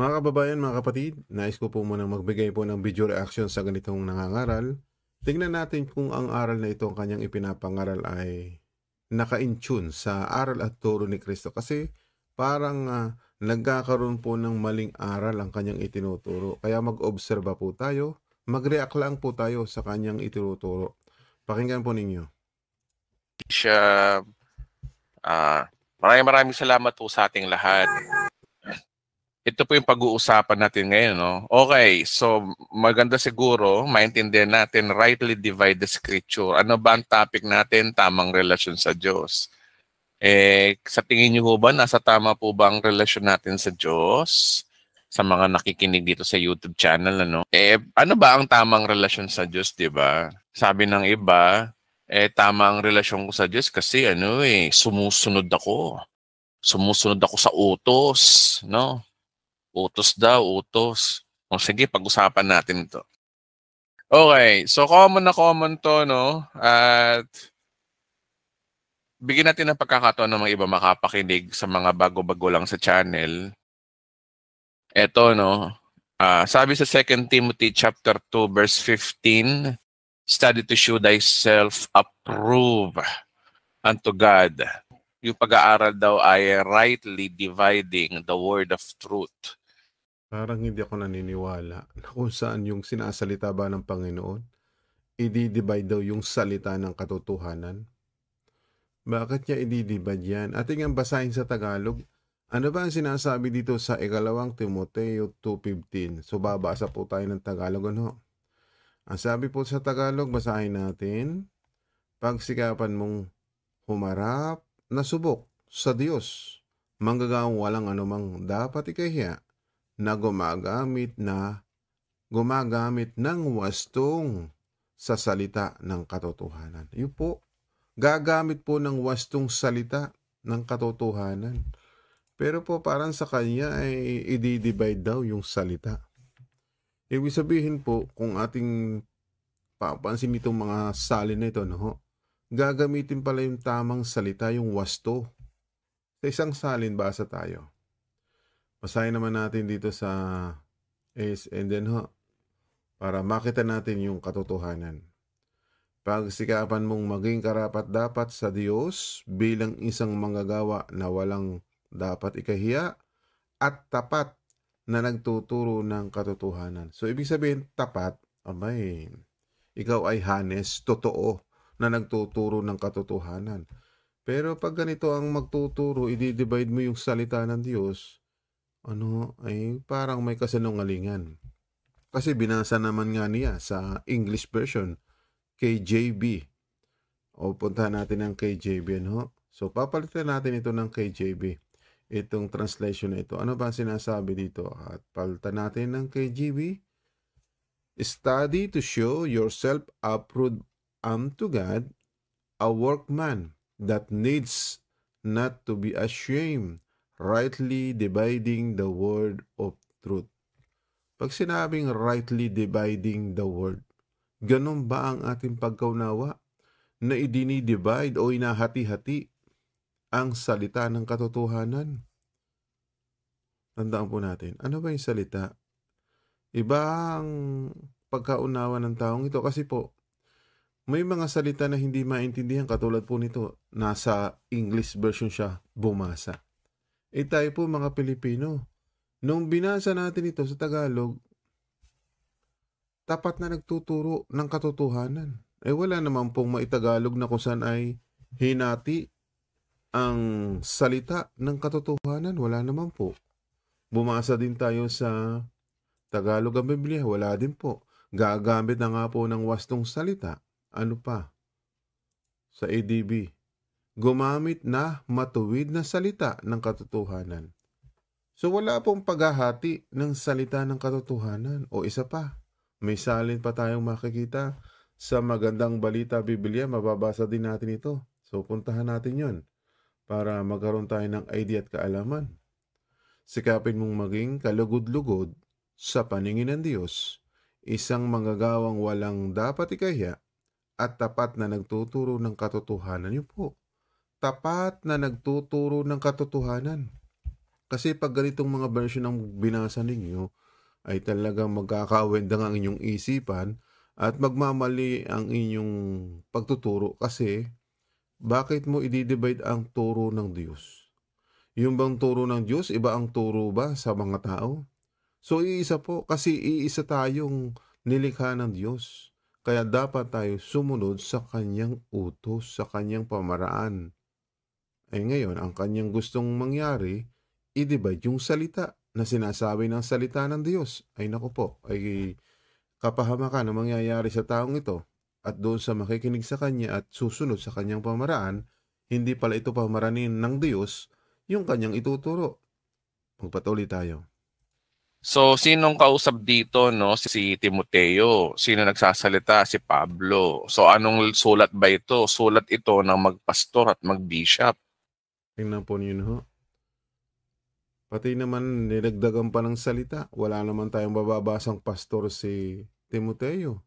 Mga kababayan, mga kapatid, nais ko po munang magbigay po ng video reaction sa ganitong nangangaral. Tingnan natin kung ang aral na ito ang kanyang ipinapangaral ay naka-intune sa aral at turo ni Kristo kasi parang uh, nagkakaroon po ng maling aral ang kanyang itinuturo. Kaya mag-obserba po tayo, mag-react lang po tayo sa kanyang itinuturo. Pakinggan po ninyo. Siya, uh, maraming maraming salamat po sa ating lahat ito po yung pag-uusapan natin ngayon. No? Okay, so maganda siguro maintindihan natin rightly divide the scripture. Ano ba ang topic natin? Tamang relasyon sa Diyos. Eh, sa tingin niyo ho ba, nasa tama po ba ang relasyon natin sa Diyos? Sa mga nakikinig dito sa YouTube channel, ano? Eh, ano ba ang tamang relasyon sa Diyos, di ba? Sabi ng iba, eh, tama ang relasyon ko sa Diyos kasi ano eh, sumusunod ako. Sumusunod ako sa utos, no? Utos daw, utos. O sige, pag-usapan natin to. Okay, so common na common to, no? At bigyan natin ng pagkakataon ng mga iba makapakinig sa mga bago-bago lang sa channel. Eto, no? Uh, sabi sa 2 Timothy chapter 2 verse 15, study to show thyself approved unto God. Yung pag-aaral daw ay rightly dividing the word of truth. Parang hindi ako naniniwala na kung saan yung sinasalita ba ng Panginoon, i daw yung salita ng katotohanan. Bakit niya ididibay divide yan? Ating ang basahin sa Tagalog, ano ba ang sinasabi dito sa ikalawang Timoteo 2.15? So babasa po tayo ng Tagalog ano? Ang sabi po sa Tagalog, basahin natin, pagsikapan mong humarap na subok sa Diyos, manggagawang walang anumang dapat ikahiya, na gumagamit na gumagamit ng wastong sa salita ng katotohanan. Yun po, gagamit po ng wastong salita ng katotohanan. Pero po parang sa kanya ay eh, i-divide daw yung salita. Ibig sabihin po, kung ating papansin itong mga salin na ito, no? gagamitin pala yung tamang salita, yung wasto. Sa isang salin, basa tayo. Basahin naman natin dito sa ASN din ho para makita natin yung katotohanan. Pagsikapan mong maging karapat dapat sa Diyos bilang isang manggagawa na walang dapat ikahiya at tapat na nagtuturo ng katotohanan. So, ibig sabihin, tapat, amay, ikaw ay hanes, totoo, na nagtuturo ng katotohanan. Pero pag ganito ang magtuturo, i-divide mo yung salita ng Diyos, ano, ay parang may kasinungalingan. Kasi binasa naman nga niya sa English version, KJB. O puntahan natin ang KJB, no? So, papalitan natin ito ng KJB. Itong translation na ito. Ano ba sinasabi dito? At palitan natin ng KJB. Study to show yourself approved unto God, a workman that needs not to be ashamed, rightly dividing the word of truth. Pag sinabing rightly dividing the word, ganun ba ang ating pagkaunawa na idinidivide o inahati-hati ang salita ng katotohanan? Tandaan po natin, ano ba yung salita? Iba ang pagkaunawa ng taong ito kasi po, may mga salita na hindi maintindihan katulad po nito. Nasa English version siya bumasa eh tayo po mga Pilipino. Nung binasa natin ito sa Tagalog, tapat na nagtuturo ng katotohanan. Eh wala naman pong maitagalog na kung ay hinati ang salita ng katotohanan. Wala naman po. Bumasa din tayo sa Tagalog ang Biblia. Wala din po. Gagamit na nga po ng wastong salita. Ano pa? Sa ADB gumamit na matuwid na salita ng katotohanan. So wala pong paghahati ng salita ng katotohanan. O isa pa, may salin pa tayong makikita sa magandang balita Biblia. Mababasa din natin ito. So puntahan natin yon para magkaroon tayo ng idea at kaalaman. Sikapin mong maging kalugod-lugod sa paningin ng Diyos, isang manggagawang walang dapat ikahiya at tapat na nagtuturo ng katotohanan niyo po tapat na nagtuturo ng katotohanan. Kasi pag ganitong mga version ang binasa ninyo, ay talagang magkakawendang ang inyong isipan at magmamali ang inyong pagtuturo kasi bakit mo i-divide ang turo ng Diyos? Yung bang turo ng Diyos, iba ang turo ba sa mga tao? So iisa po kasi iisa tayong nilikha ng Diyos. Kaya dapat tayo sumunod sa kanyang utos, sa kanyang pamaraan. Eh ngayon, ang kanyang gustong mangyari, i-divide yung salita na sinasabi ng salita ng Diyos. Ay nako po, ay kapahamakan ang mangyayari sa taong ito at doon sa makikinig sa kanya at susunod sa kanyang pamaraan, hindi pala ito pamaranin ng Diyos yung kanyang ituturo. Magpatuloy tayo. So, sinong kausap dito, no? Si Timoteo. Sino nagsasalita? Si Pablo. So, anong sulat ba ito? Sulat ito ng magpastor at magbishop. Tingnan po niyo ho. Pati naman nilagdagan pa ng salita. Wala naman tayong bababasang pastor si Timoteo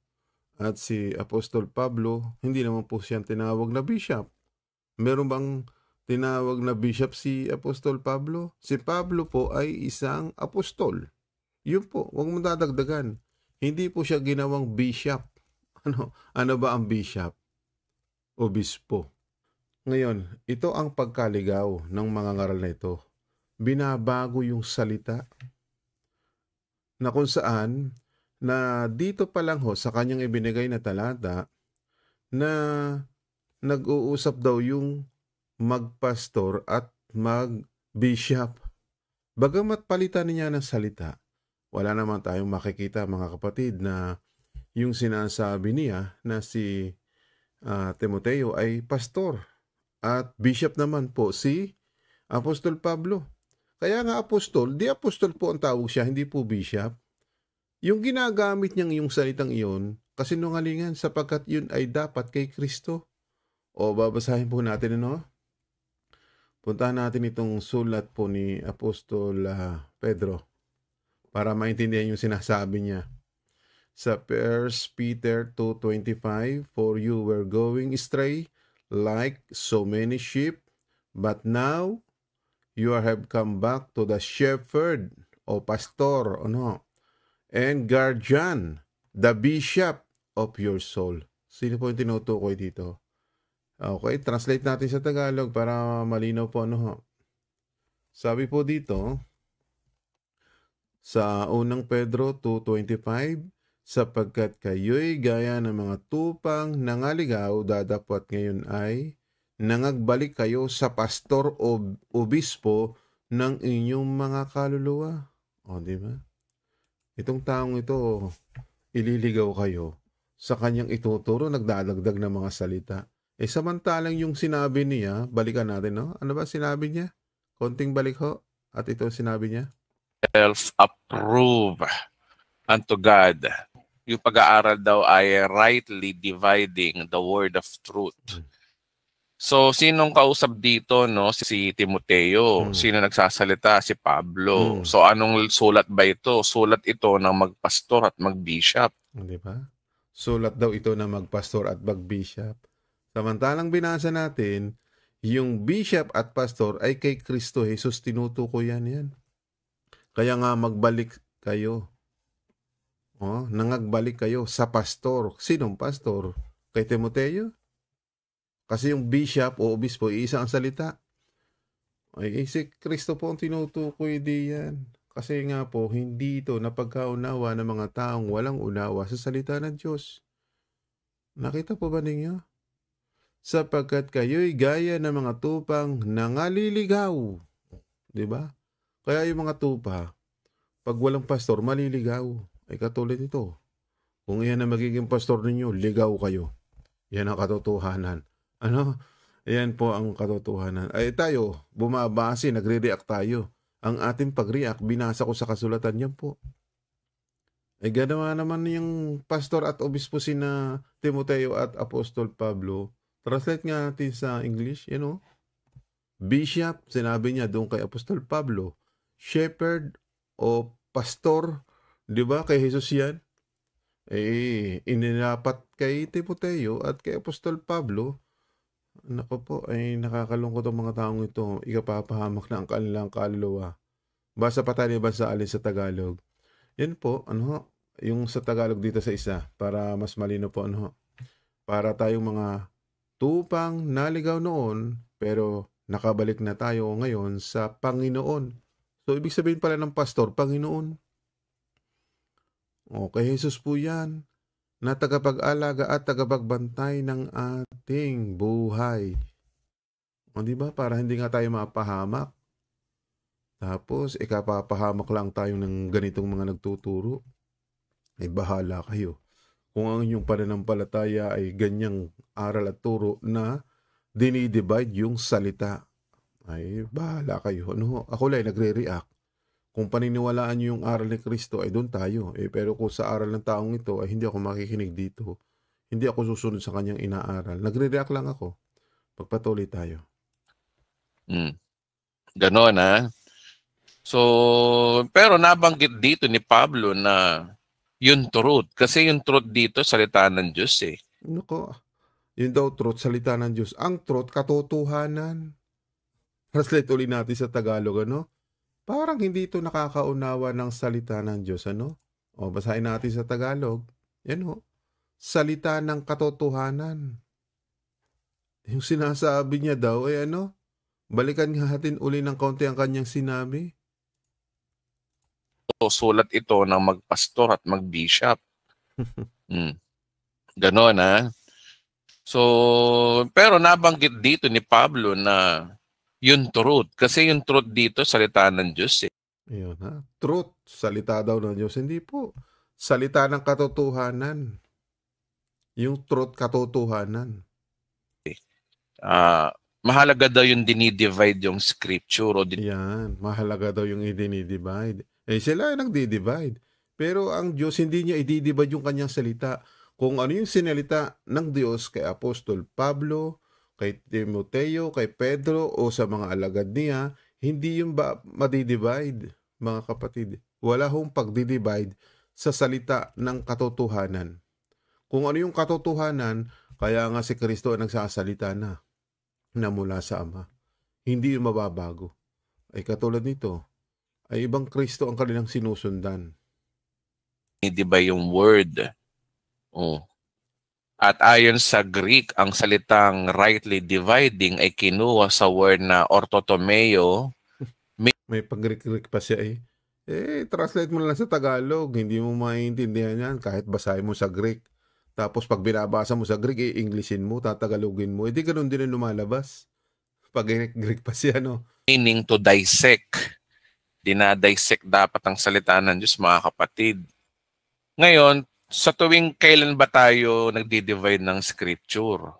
at si Apostol Pablo. Hindi naman po siyang tinawag na bishop. Meron bang tinawag na bishop si Apostol Pablo? Si Pablo po ay isang apostol. Yun po, huwag mo dadagdagan. Hindi po siya ginawang bishop. Ano, ano ba ang bishop? Obispo. Ngayon, ito ang pagkaligaw ng mga ngaral na ito. Binabago yung salita na kung saan na dito pa lang ho sa kanyang ibinigay na talata na nag-uusap daw yung magpastor at magbishop. Bagamat palitan niya ng salita, wala naman tayong makikita mga kapatid na yung sinasabi niya na si uh, Timoteo ay pastor at bishop naman po si Apostol Pablo. Kaya nga apostol, di apostol po ang tawag siya, hindi po bishop. Yung ginagamit niyang yung salitang iyon, kasi kasinungalingan sapagkat yun ay dapat kay Kristo. O babasahin po natin ano? Puntahan natin itong sulat po ni Apostol uh, Pedro para maintindihan yung sinasabi niya. Sa 1 Peter 2.25, For you were going astray, like so many sheep, but now you have come back to the shepherd or pastor or no, and guardian, the bishop of your soul. Sino po yung tinutukoy dito? Okay, translate natin sa Tagalog para malinaw po ano ho. Sabi po dito, sa unang Pedro 2.25, sapagkat kayo'y gaya ng mga tupang nangaligaw dadapwat ngayon ay nangagbalik kayo sa pastor o obispo ng inyong mga kaluluwa. O, di ba? Itong taong ito, ililigaw kayo sa kanyang ituturo, nagdadagdag ng mga salita. Eh, samantalang yung sinabi niya, balikan natin, no? Ano ba sinabi niya? Konting balik ho. At ito sinabi niya. Self-approve unto God yung pag-aaral daw ay rightly dividing the word of truth. Hmm. So sinong kausap dito no si, Timoteo, hmm. sino nagsasalita si Pablo. Hmm. So anong sulat ba ito? Sulat ito ng magpastor at magbishop. Oh, di ba? Sulat daw ito ng magpastor at magbishop. Samantalang binasa natin, yung bishop at pastor ay kay Kristo Jesus yan yan. Kaya nga magbalik kayo Oh, nangagbalik kayo sa pastor. Sinong pastor? Kay Timoteo? Kasi yung bishop o obispo, iisa ang salita. Ay, eh, si Kristo po ang tinutukoy di yan. Kasi nga po, hindi ito napagkaunawa ng mga taong walang unawa sa salita ng Diyos. Nakita po ba ninyo? Sapagkat kayo'y gaya ng mga tupang nangaliligaw. Di ba? Kaya yung mga tupa, pag walang pastor, maliligaw. Ay eh, katulad ito. Kung iyan ang magiging pastor ninyo, ligaw kayo. Yan ang katotohanan. Ano? Yan po ang katotohanan. Ay tayo, bumabase, nagre-react tayo. Ang ating pag-react, binasa ko sa kasulatan yan po. Ay ganawa naman yung pastor at obispo sina Timoteo at Apostol Pablo. Translate nga natin sa English, you know. Bishop, sinabi niya doon kay Apostol Pablo, shepherd o pastor Di ba? Kay Jesus yan. Eh, ininapat kay Timoteo at kay Apostol Pablo. Nako po, ay nakakalungkot ang mga taong ito. Ikapapahamak na ang kanilang kaluluwa. Basa pa tayo basa alin sa Tagalog? Yan po, ano, yung sa Tagalog dito sa isa para mas malino po ano. Para tayong mga tupang naligaw noon pero nakabalik na tayo ngayon sa Panginoon. So ibig sabihin pala ng pastor, Panginoon. O kay Jesus po yan, na tagapag-alaga at tagapagbantay ng ating buhay. O di ba? Para hindi nga tayo mapahamak. Tapos, ikapapahamak lang tayo ng ganitong mga nagtuturo. Ay bahala kayo. Kung ang inyong pananampalataya ay ganyang aral at turo na dinidivide yung salita. Ay bahala kayo. Ano, ako lang nagre-react kung paniniwalaan nyo yung aral ni Kristo, ay doon tayo. Eh, pero kung sa aral ng taong ito, ay hindi ako makikinig dito. Hindi ako susunod sa kanyang inaaral. Nagre-react lang ako. Pagpatuloy tayo. Hmm. Ganon, ha? Ah. So, pero nabanggit dito ni Pablo na yung truth. Kasi yung truth dito, salita ng Diyos eh. Nako, ah. Yung daw truth, salita ng Diyos. Ang truth, katotohanan. Translate ulit natin sa Tagalog, ano? Parang hindi ito nakakaunawa ng salita ng Diyos, ano? O, basahin natin sa Tagalog. Yan ho. Salita ng katotohanan. Yung sinasabi niya daw, ay eh, ano? Balikan nga natin uli ng kaunti ang kanyang sinabi. So, sulat ito ng magpastor at magbishop. hmm. Ganon, ha? Ah. So, pero nabanggit dito ni Pablo na yung truth. Kasi yung truth dito, salita ng Diyos eh. Ayun ha. Truth, salita daw ng Diyos. Hindi po. Salita ng katotohanan. Yung truth, katotohanan. Uh, mahalaga daw yung dinidivide yung scripture. O din- Yan, mahalaga daw yung idinidivide. Eh sila ang nagdidivide. Pero ang Diyos hindi niya ididivide yung kanyang salita. Kung ano yung sinalita ng Diyos kay Apostol Pablo, kay Timoteo, kay Pedro o sa mga alagad niya, hindi yun ba madidivide, mga kapatid. Wala hong pagdidivide sa salita ng katotohanan. Kung ano yung katotohanan, kaya nga si Kristo ang nagsasalita na, na mula sa Ama. Hindi yun mababago. Ay katulad nito, ay ibang Kristo ang kanilang sinusundan. Hindi ba yung word? Oh, at ayon sa Greek, ang salitang rightly dividing ay kinuha sa word na ortotomeo. May, May pag-Greek pa siya eh. Eh, translate mo lang sa Tagalog. Hindi mo maintindihan yan kahit basahin mo sa Greek. Tapos pag binabasa mo sa Greek, eh, Englishin mo, tatagalogin mo. Eh, di ganun din ang lumalabas. Pag Greek pa siya, no? Meaning to dissect. Dinadissect dapat ang salita ng Diyos, mga kapatid. Ngayon, sa tuwing kailan ba tayo nagdi-divide ng scripture?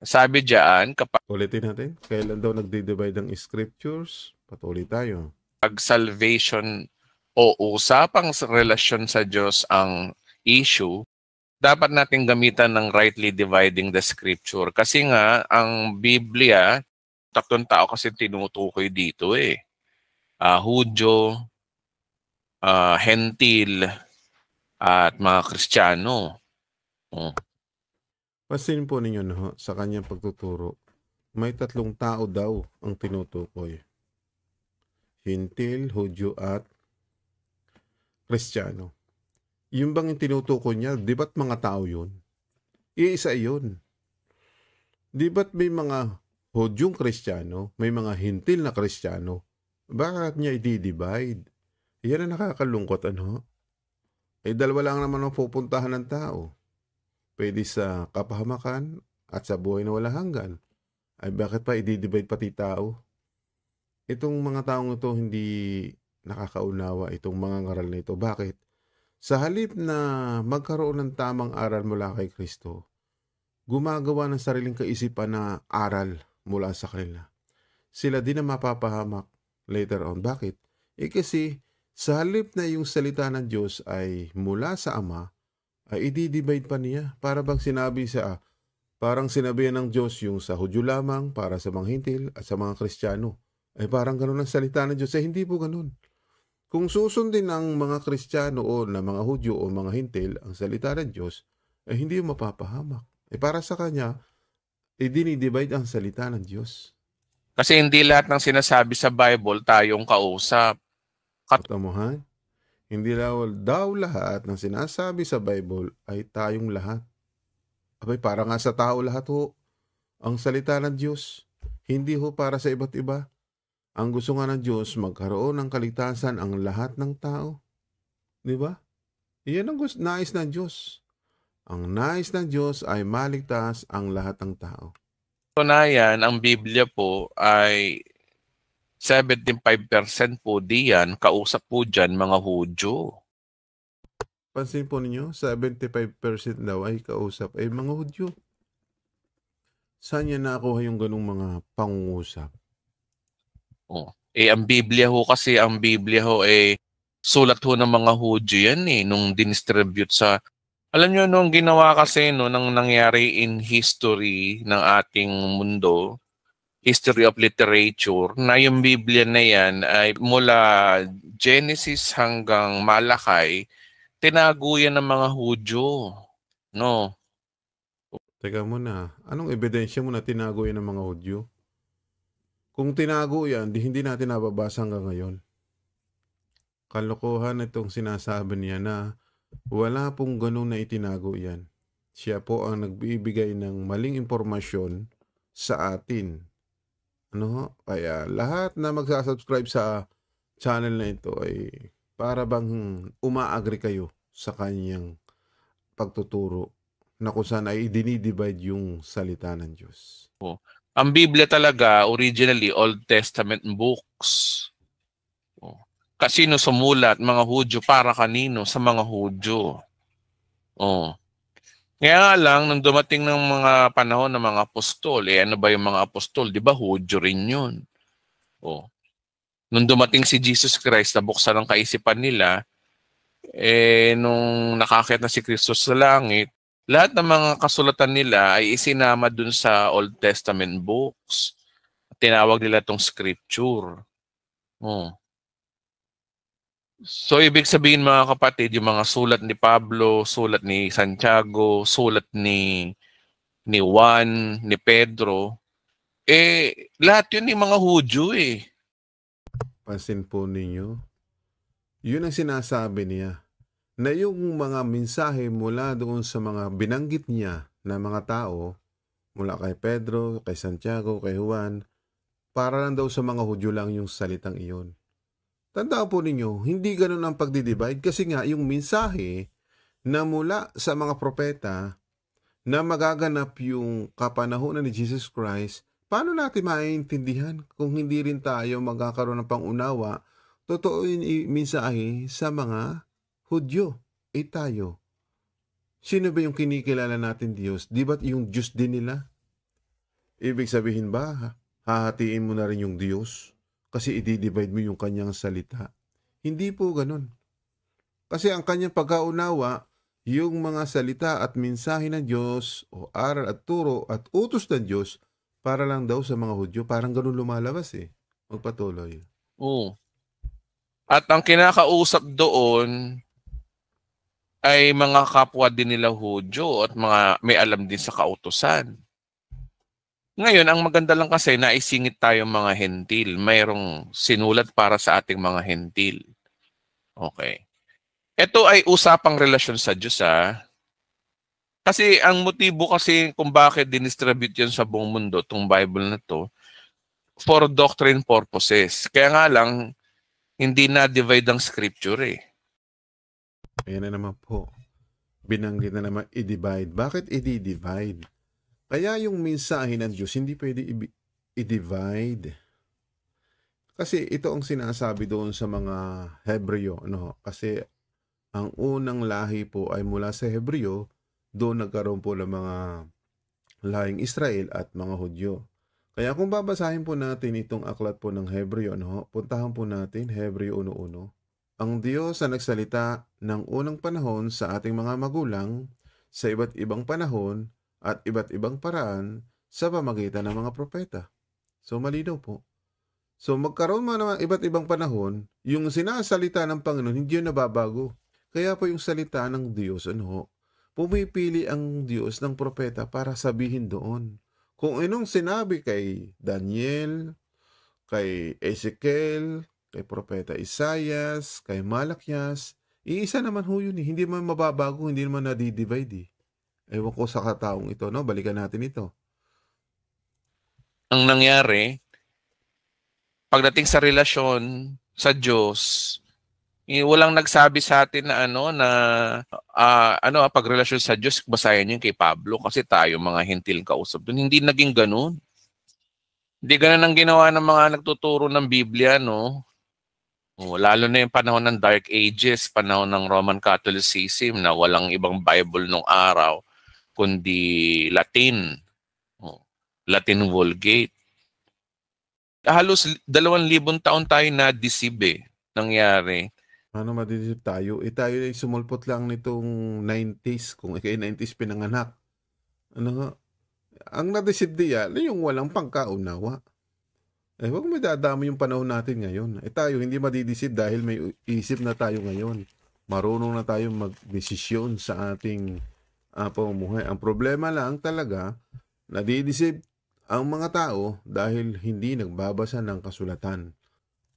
Sabi diyan, kapag... Ulitin natin, kailan daw nagdi-divide ng scriptures? Patuloy tayo. Pag salvation o usapang relasyon sa Diyos ang issue, dapat natin gamitan ng rightly dividing the scripture. Kasi nga, ang Biblia, tatlong tao kasi tinutukoy dito eh. Uh, Hudyo, uh, ah, Gentile, at mga Kristiyano. Oh. Pasin po ninyo no, sa kanyang pagtuturo, may tatlong tao daw ang tinutukoy. Hintil, Hudyo at Kristiyano. Yung bang yung tinutukoy niya? Di ba't mga tao yun? Iisa yun. Di ba't may mga Hudyong Kristiyano, may mga Hintil na Kristiyano? Bakit niya i-divide? Yan ang nakakalungkot ano? Eh dalawa lang naman ang pupuntahan ng tao. Pwede sa kapahamakan at sa buhay na walang hanggan. Ay bakit pa i-divide pati tao? Itong mga taong ito hindi nakakaunawa itong mga ngaral na ito. Bakit? Sa halip na magkaroon ng tamang aral mula kay Kristo, gumagawa ng sariling kaisipan na aral mula sa kanila. Sila din na mapapahamak later on. Bakit? Eh kasi sa halip na yung salita ng Diyos ay mula sa Ama, ay ididivide pa niya. Para bang sinabi sa, parang sinabi ng Diyos yung sa Hudyo lamang para sa mga Hintil at sa mga Kristiyano. Ay parang ganun ang salita ng Diyos. Ay eh, hindi po ganun. Kung susundin ng mga Kristiyano o na mga Hudyo o mga Hintil ang salita ng Diyos, ay hindi yung mapapahamak. Ay eh, para sa Kanya, ay dinidivide ang salita ng Diyos. Kasi hindi lahat ng sinasabi sa Bible tayong kausap Katamuhan, hindi daw, daw lahat ng sinasabi sa Bible ay tayong lahat. Abay, para nga sa tao lahat ho. Ang salita ng Diyos, hindi ho para sa iba't iba. Ang gusto nga ng Diyos, magkaroon ng kaligtasan ang lahat ng tao. Di ba? Iyan ang gusto, nais ng Diyos. Ang nais ng Diyos ay maligtas ang lahat ng tao. Tunayan, ang Biblia po ay 75% po diyan, kausap po diyan mga Hudyo. Pansin po ninyo, 75% daw ay kausap ay eh, mga Hudyo. Saan niya nakuha yung ganung mga pangungusap? Oh. Eh, ang Biblia ho kasi, ang Biblia ho eh, sulat ho ng mga Hudyo yan eh, nung dinistribute sa alam niyo nung ginawa kasi, no, nang nangyari in history ng ating mundo, history of literature na yung Biblia na yan ay mula Genesis hanggang Malakay, tinago yan ng mga Hudyo. No? Teka muna, anong ebidensya mo na tinago yan ng mga Hudyo? Kung tinago yan, di hindi natin nababasa hanggang ngayon. Kalokohan itong sinasabi niya na wala pong ganun na itinago yan. Siya po ang nagbibigay ng maling impormasyon sa atin ano? Kaya lahat na magsasubscribe sa channel na ito ay para bang umaagri kayo sa kanyang pagtuturo na kung saan ay dinidivide yung salita ng Diyos. Oh. Ang Biblia talaga, originally, Old Testament books. Oh. Kasino sumulat mga Hudyo para kanino sa mga Hudyo? Oh. Kaya lang, nung dumating ng mga panahon ng mga apostol, eh ano ba yung mga apostol? Di ba, Hudyo rin yun. Oh. Nung dumating si Jesus Christ, nabuksan ang kaisipan nila, eh nung nakakit na si Kristo sa langit, lahat ng mga kasulatan nila ay isinama dun sa Old Testament books. Tinawag nila tong scripture. Oh. So ibig sabihin mga kapatid, yung mga sulat ni Pablo, sulat ni Santiago, sulat ni ni Juan, ni Pedro, eh lahat yun yung mga Hudyo eh. Pansin po ninyo, yun ang sinasabi niya na yung mga mensahe mula doon sa mga binanggit niya na mga tao mula kay Pedro, kay Santiago, kay Juan, para lang daw sa mga Hudyo lang yung salitang iyon. Tandaan po ninyo, hindi ganun ang pagdidivide kasi nga yung mensahe na mula sa mga propeta na magaganap yung kapanahonan ni Jesus Christ, paano natin maiintindihan kung hindi rin tayo magkakaroon ng pangunawa totoo yung mensahe sa mga Hudyo? Eh tayo. Sino ba yung kinikilala natin Diyos? Di ba't yung Diyos din nila? Ibig sabihin ba, hahatiin mo na rin yung Diyos? kasi i-divide mo yung kanyang salita. Hindi po ganun. Kasi ang kanyang pagkaunawa, yung mga salita at mensahe ng Diyos o aral at turo at utos ng Diyos para lang daw sa mga Hudyo. Parang ganun lumalabas eh. Magpatuloy. Oo. At ang kinakausap doon ay mga kapwa din nila Hudyo at mga may alam din sa kautosan. Ngayon, ang maganda lang kasi naisingit tayo mga hentil. Mayroong sinulat para sa ating mga hentil. Okay. Ito ay usapang relasyon sa Diyos ah. Kasi ang motibo kasi kung bakit dinistribute yun sa buong mundo, tong Bible na to, for doctrine purposes. Kaya nga lang, hindi na-divide ang scripture eh. Ayan na naman po. Binanggit na naman i-divide. Bakit i-divide? Kaya yung mensahe ng Diyos, hindi pwede i-divide. Kasi ito ang sinasabi doon sa mga Hebreo. No? Kasi ang unang lahi po ay mula sa Hebreo, doon nagkaroon po ng mga lahing Israel at mga Hudyo. Kaya kung babasahin po natin itong aklat po ng Hebreo, no? puntahan po natin Hebreo 1.1. Ang Diyos na nagsalita ng unang panahon sa ating mga magulang sa iba't ibang panahon at iba't ibang paraan sa pamagitan ng mga propeta. So malinaw po. So magkaroon man ng iba't ibang panahon, yung sinasalita ng Panginoon hindi yun nababago. Kaya po yung salita ng Diyos ano, pumipili ang Diyos ng propeta para sabihin doon. Kung inong sinabi kay Daniel, kay Ezekiel, kay propeta Isayas, kay Malakias, iisa naman ho yun eh. Hindi man mababago, hindi man nadidivide eh. Ewan ko sa kataong ito, no? Balikan natin ito. Ang nangyari, pagdating sa relasyon sa Diyos, eh, walang nagsabi sa atin na ano na uh, ano ah, pagrelasyon sa Diyos basahin niyo kay Pablo kasi tayo mga hintil kausap doon hindi naging ganoon hindi ganoon ang ginawa ng mga nagtuturo ng Biblia no o, oh, lalo na yung panahon ng Dark Ages panahon ng Roman Catholicism na walang ibang Bible nung araw kundi Latin. Oh, Latin Vulgate. Halos dalawang libon taon tayo na disibe eh, nangyari. Ano madidisip tayo? Eh tayo ay sumulpot lang nitong 90s. Kung ikay 90s pinanganak. Ano nga? Ang nadisip diya, eh, yung walang pangkaunawa. Eh, wag madadami yung panahon natin ngayon. Eh, tayo hindi madidisip dahil may isip na tayo ngayon. Marunong na tayong magdesisyon sa ating uh, pamumuhay. Ang problema lang talaga, nadidisip ang mga tao dahil hindi nagbabasa ng kasulatan.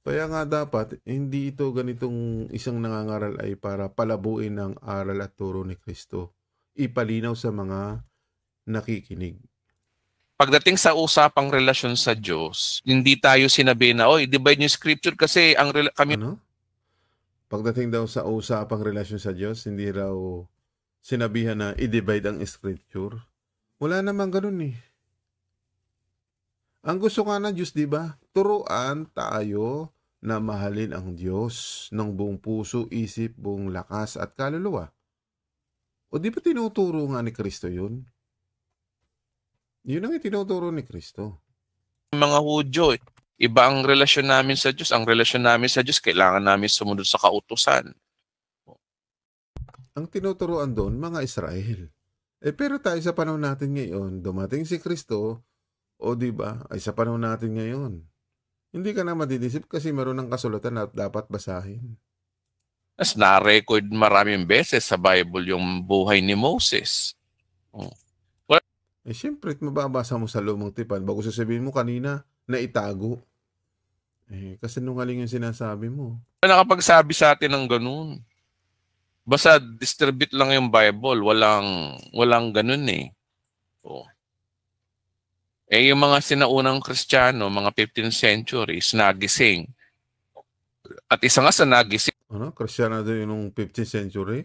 Kaya nga dapat, hindi ito ganitong isang nangangaral ay para palabuin ang aral at turo ni Kristo. Ipalinaw sa mga nakikinig. Pagdating sa usapang relasyon sa Diyos, hindi tayo sinabi na, oy, divide niyo scripture kasi ang kami... Ano? Pagdating daw sa usapang relasyon sa Diyos, hindi raw sinabihan na i-divide ang scripture. Wala naman ganun eh. Ang gusto nga ng Diyos, di ba? Turuan tayo na mahalin ang Diyos ng buong puso, isip, buong lakas at kaluluwa. O di ba tinuturo nga ni Kristo yun? Yun ang itinuturo ni Kristo. Mga Hudyo, eh. iba ang relasyon namin sa Diyos. Ang relasyon namin sa Diyos, kailangan namin sumunod sa kautusan ang tinuturuan doon mga Israel. Eh pero tayo sa panahon natin ngayon, dumating si Kristo, o di ba, ay sa panahon natin ngayon. Hindi ka na madidisip kasi meron ng kasulatan na dapat basahin. As na-record maraming beses sa Bible yung buhay ni Moses. Oh. Well, eh siyempre, mababasa mo sa lumang tipan bago sasabihin mo kanina na itago. Eh, kasi nung yung sinasabi mo. Nakapagsabi sa atin ng ganun. Basta distribute lang yung Bible, walang walang ganun eh. Oh. Eh yung mga sinaunang Kristiyano, mga 15th century, nagising. At isa nga sa nagising. Ano? Kristiyano din yung 15th century?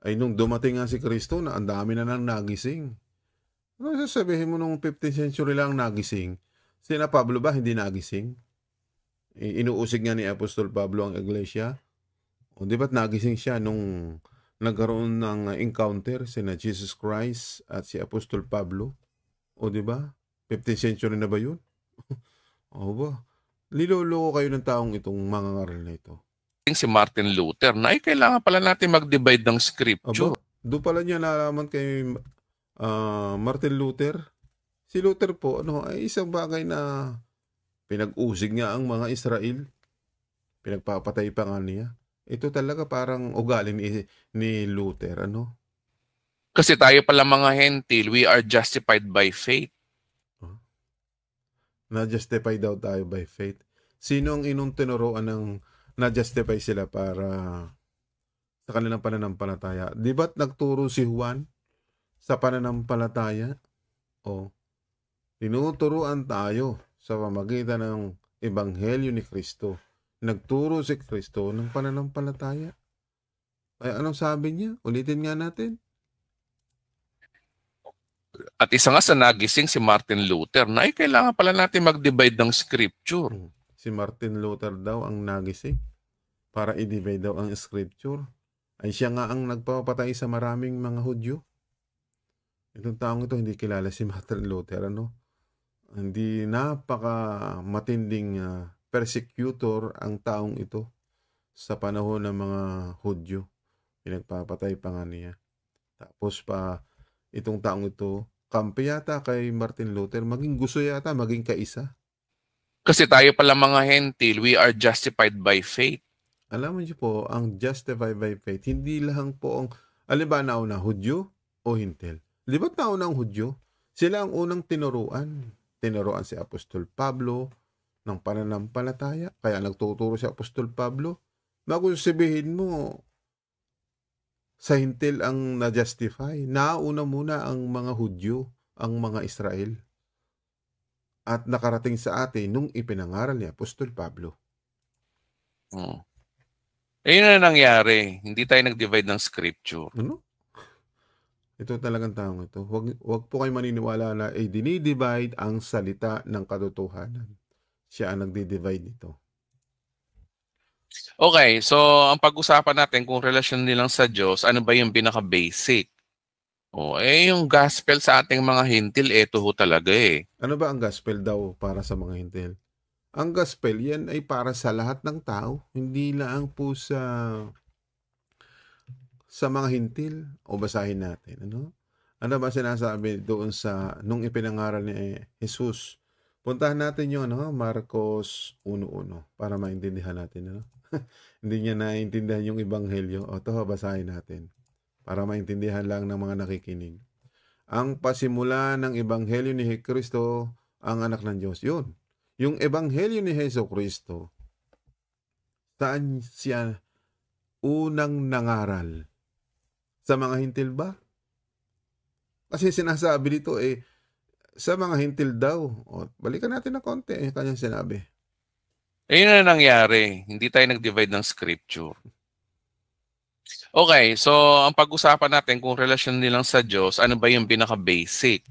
Ay nung dumating nga si Kristo na ang dami na nang nagising. Ano sasabihin mo nung 15th century lang nagising? Sina Pablo ba hindi nagising? Inuusig nga ni Apostol Pablo ang iglesia o di ba't nagising siya nung nagkaroon ng encounter sina Jesus Christ at si Apostol Pablo? O di ba? 15th century na ba yun? o ba? Liloloko kayo ng taong itong mga ngaral na ito. Si Martin Luther na ay kailangan pala natin mag-divide ng scripture. Do pala niya nalaman kay uh, Martin Luther. Si Luther po, ano, ay isang bagay na pinag-usig niya ang mga Israel. Pinagpapatay pa nga niya. Ito talaga parang ugali ni, ni Luther, ano? Kasi tayo pala mga hentil, we are justified by faith. Na-justify daw tayo by faith. Sino ang inong tinuruan ng na-justify sila para sa kanilang pananampalataya? Di ba't nagturo si Juan sa pananampalataya? O, tinuturuan tayo sa pamagitan ng Ebanghelyo ni Kristo Nagturo si Kristo ng pananampalataya. Ay, anong sabi niya? Ulitin nga natin. At isa nga sa nagising si Martin Luther na ay kailangan pala natin mag-divide ng scripture. Hmm. Si Martin Luther daw ang nagising para i-divide daw ang scripture. Ay siya nga ang nagpapatay sa maraming mga Hudyo. Itong taong ito hindi kilala si Martin Luther. Ano? Hindi napaka matinding uh, ah, persecutor ang taong ito sa panahon ng mga Hudyo. Pinagpapatay pa nga niya. Tapos pa itong taong ito, kampi yata kay Martin Luther. Maging gusto yata, maging kaisa. Kasi tayo pala mga hentil, we are justified by faith. Alam mo niyo po, ang justified by faith, hindi lang po ang, alin ba nauna, Hudyo o Hintil? Di ba nauna ang Hudyo? Sila ang unang tinuruan. Tinuruan si Apostol Pablo, ng pananampalataya. Kaya nagtuturo si Apostol Pablo, bago mo, sa hintil ang na-justify, nauna muna ang mga Hudyo, ang mga Israel. At nakarating sa atin nung ipinangaral ni Apostol Pablo. Hmm. Ayun na nangyari. Hindi tayo nag-divide ng scripture. Ano? Ito talagang tawang ito. Huwag, huwag po kayo maniniwala na eh, dinidivide ang salita ng katotohanan siya ang nagdi-divide nito. Okay, so ang pag-usapan natin kung relasyon nilang sa Diyos, ano ba yung pinaka-basic? O, eh yung gospel sa ating mga hintil, eto ho talaga eh. Ano ba ang gospel daw para sa mga hintil? Ang gospel, yan ay para sa lahat ng tao, hindi lang po sa sa mga hintil o basahin natin, ano? Ano ba sinasabi doon sa nung ipinangaral ni eh, Jesus Puntahan natin yun, no? Marcos 1.1 para maintindihan natin. No? Hindi niya naiintindihan yung ebanghelyo. O to, basahin natin para maintindihan lang ng mga nakikinig. Ang pasimula ng ebanghelyo ni Kristo ang anak ng Diyos. Yun. Yung ebanghelyo ni Heso Kristo, saan siya unang nangaral? Sa mga hintil ba? Kasi sinasabi dito eh, sa mga hintil daw. O, balikan natin na konti yung kanyang sinabi. Ayun na nangyari. Hindi tayo nag-divide ng scripture. Okay, so ang pag-usapan natin kung relasyon nilang sa Diyos, ano ba yung pinaka-basic?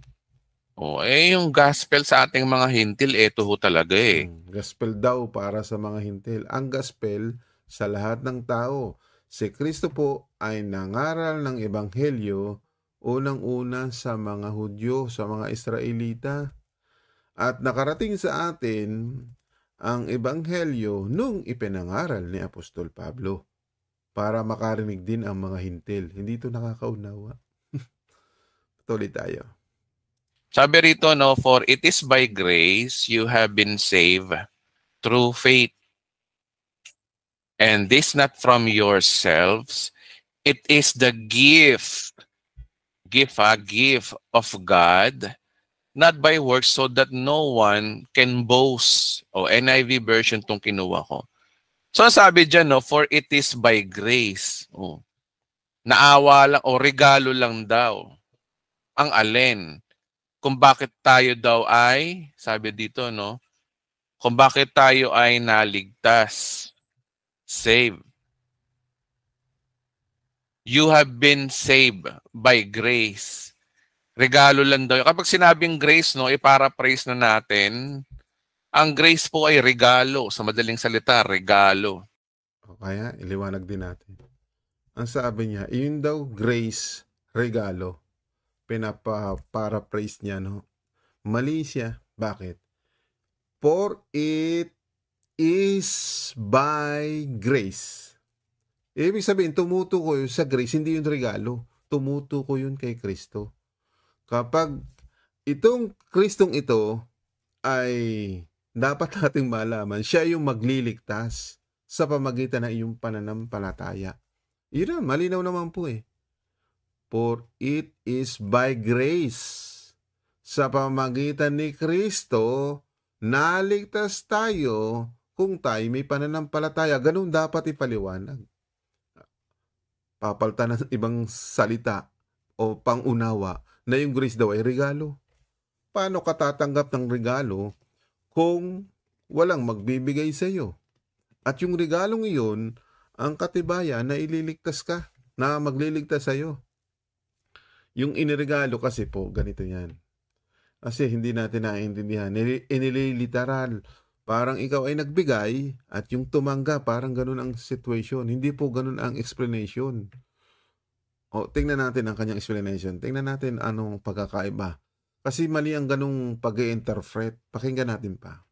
O, eh yung gospel sa ating mga hintil, eto ho talaga eh. Hmm, gospel daw para sa mga hintil. Ang gospel sa lahat ng tao. Si Kristo po ay nangaral ng ebanghelyo unang-una sa mga Hudyo, sa mga Israelita. At nakarating sa atin ang ebanghelyo nung ipinangaral ni Apostol Pablo para makarinig din ang mga hintil. Hindi ito nakakaunawa. Tuloy tayo. Sabi rito, no, for it is by grace you have been saved through faith. And this not from yourselves, it is the gift give a gift of God, not by works so that no one can boast. O, NIV version tong kinuha ko. So, sabi dyan, no, for it is by grace. Oh, naawa lang o regalo lang daw ang alin kung bakit tayo daw ay, sabi dito, no? Kung bakit tayo ay naligtas, save. You have been saved by grace. Regalo lang daw. Kapag sinabing grace, no, i-paraphrase na natin, ang grace po ay regalo. Sa madaling salita, regalo. O kaya, iliwanag din natin. Ang sabi niya, iyon daw grace, regalo. Pinapa-paraphrase niya, no? Mali siya. Bakit? For it is by grace eh, ibig sabihin, tumutukoy sa grace, hindi yung regalo. Tumutukoy yun kay Kristo. Kapag itong Kristong ito ay dapat nating malaman, siya yung magliligtas sa pamagitan ng iyong pananampalataya. Iyon, malinaw naman po eh. For it is by grace sa pamagitan ni Kristo, naligtas tayo kung tayo may pananampalataya. Ganun dapat ipaliwanag papalitan ng ibang salita o pangunawa na yung grace daw ay regalo. Paano ka tatanggap ng regalo kung walang magbibigay sa iyo? At yung regalong iyon, ang katibayan na ililigtas ka, na magliligtas sa iyo. Yung iniregalo kasi po, ganito yan. Kasi hindi natin naiintindihan. Inililiteral parang ikaw ay nagbigay at yung tumangga, parang ganun ang situation. Hindi po ganun ang explanation. O, tingnan natin ang kanyang explanation. Tingnan natin anong pagkakaiba. Kasi mali ang ganung pag interpret Pakinggan natin pa.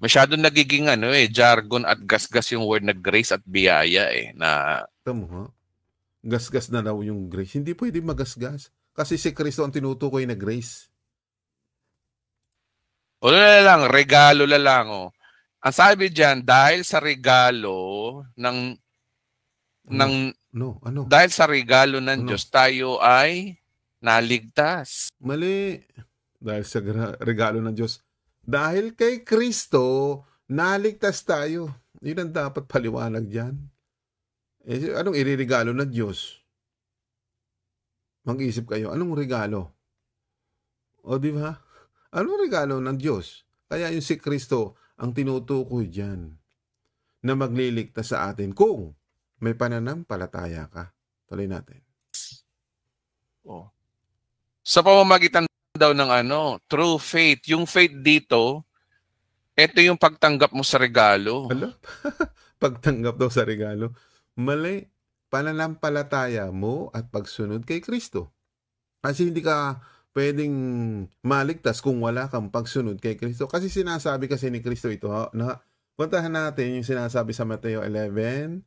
Masyado nagiging ano eh, jargon at gasgas yung word na grace at biyaya eh. Na... Tama ha? Gasgas na daw yung grace. Hindi pwede magasgas. Kasi si Kristo ang tinutukoy na grace. O na lang, regalo na lang. Oh. Ang sabi diyan, dahil sa regalo ng ano? ng no, ano? Dahil sa regalo ng ano? Diyos tayo ay naligtas. Mali. Dahil sa regalo ng Diyos. Dahil kay Kristo, naligtas tayo. Yun ang dapat paliwanag diyan. Eh, anong iririgalo ng Diyos? Mag-isip kayo, anong regalo? O di ba? Ano regalo ng Diyos? Kaya yung si Kristo ang tinutukoy dyan na magliligtas sa atin kung may pananampalataya ka. Tuloy natin. Oh. Sa pamamagitan daw ng ano, true faith. Yung faith dito, ito yung pagtanggap mo sa regalo. Hello? pagtanggap daw sa regalo. Mali, pananampalataya mo at pagsunod kay Kristo. Kasi hindi ka pwedeng maligtas kung wala kang pagsunod kay Kristo. Kasi sinasabi kasi ni Kristo ito, ha, na puntahan natin yung sinasabi sa Mateo 11,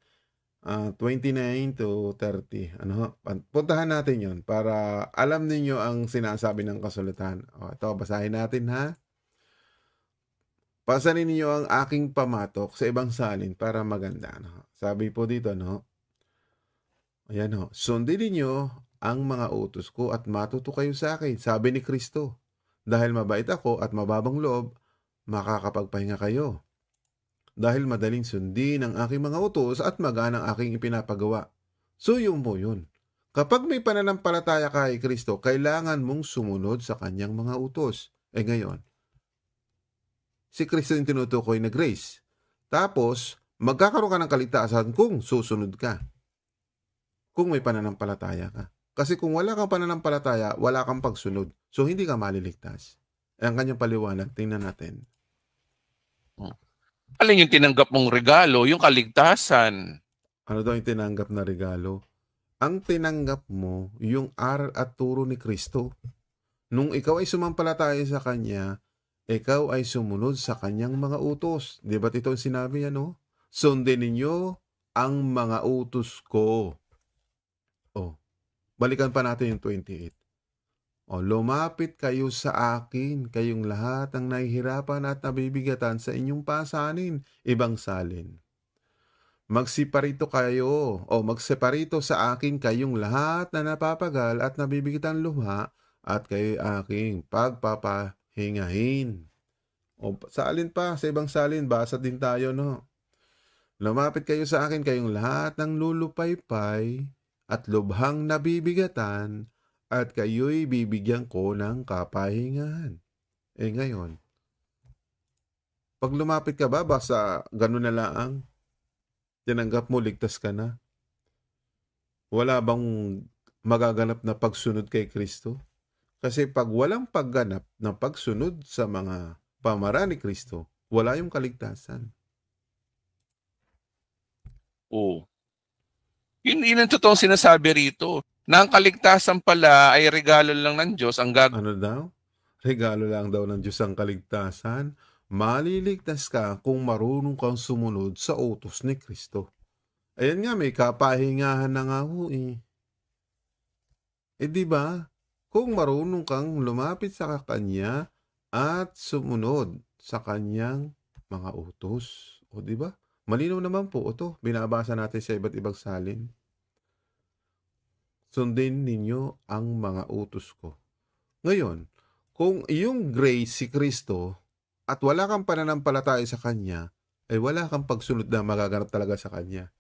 uh, 29 to 30. Ano, puntahan natin yon para alam ninyo ang sinasabi ng kasulatan. O, ito, basahin natin ha. Pasanin niyo ang aking pamatok sa ibang salin para maganda. Ano? Sabi po dito, no? Ayan ho. Sundin niyo ang mga utos ko at matuto kayo sa akin, sabi ni Kristo. Dahil mabait ako at mababang loob, makakapagpahinga kayo. Dahil madaling sundin ang aking mga utos at magaan ang aking ipinapagawa. So yun po yun. Kapag may pananampalataya ka kay Kristo, kailangan mong sumunod sa kanyang mga utos. Eh ngayon, si Kristo yung tinutukoy na grace. Tapos, magkakaroon ka ng kaligtasan kung susunod ka. Kung may pananampalataya ka. Kasi kung wala kang pananampalataya, wala kang pagsunod. So, hindi ka maliligtas. Eh, ang kanyang paliwanag, tingnan natin. Hmm. Alin yung tinanggap mong regalo? Yung kaligtasan. Ano daw yung tinanggap na regalo? Ang tinanggap mo, yung aral at turo ni Kristo. Nung ikaw ay sumampalataya sa Kanya, ikaw ay sumunod sa Kanyang mga utos. Di ba't ito ang sinabi niya, no? Sundin ninyo ang mga utos ko. Oh, Balikan pa natin yung 28. O lumapit kayo sa akin, kayong lahat ang nahihirapan at nabibigatan sa inyong pasanin, ibang salin. Magsiparito kayo o magseparito sa akin kayong lahat na napapagal at nabibigatan luha at kayo aking pagpapahingahin. O salin pa, sa ibang salin, basa din tayo, no? Lumapit kayo sa akin kayong lahat ng lulupaypay at lubhang nabibigatan at kayo'y bibigyan ko ng kapahingahan. Eh ngayon, pag lumapit ka ba, basta ganun na lang, tinanggap mo, ligtas ka na. Wala bang magaganap na pagsunod kay Kristo? Kasi pag walang pagganap ng pagsunod sa mga pamara ni Kristo, wala yung kaligtasan. Oo. Yun, yun ang totoong sinasabi rito. Na ang kaligtasan pala ay regalo lang ng Diyos. Ang gag- ano daw? Regalo lang daw ng Diyos ang kaligtasan. Maliligtas ka kung marunong kang sumunod sa utos ni Kristo. Ayan nga, may kapahingahan na nga ho eh. Eh di ba? Kung marunong kang lumapit sa kanya at sumunod sa kanyang mga utos. O di ba? Malinaw naman po ito. Binabasa natin sa iba't ibang salin. Sundin ninyo ang mga utos ko. Ngayon, kung iyong grace si Kristo at wala kang pananampalataya sa Kanya, ay wala kang pagsunod na magaganap talaga sa Kanya.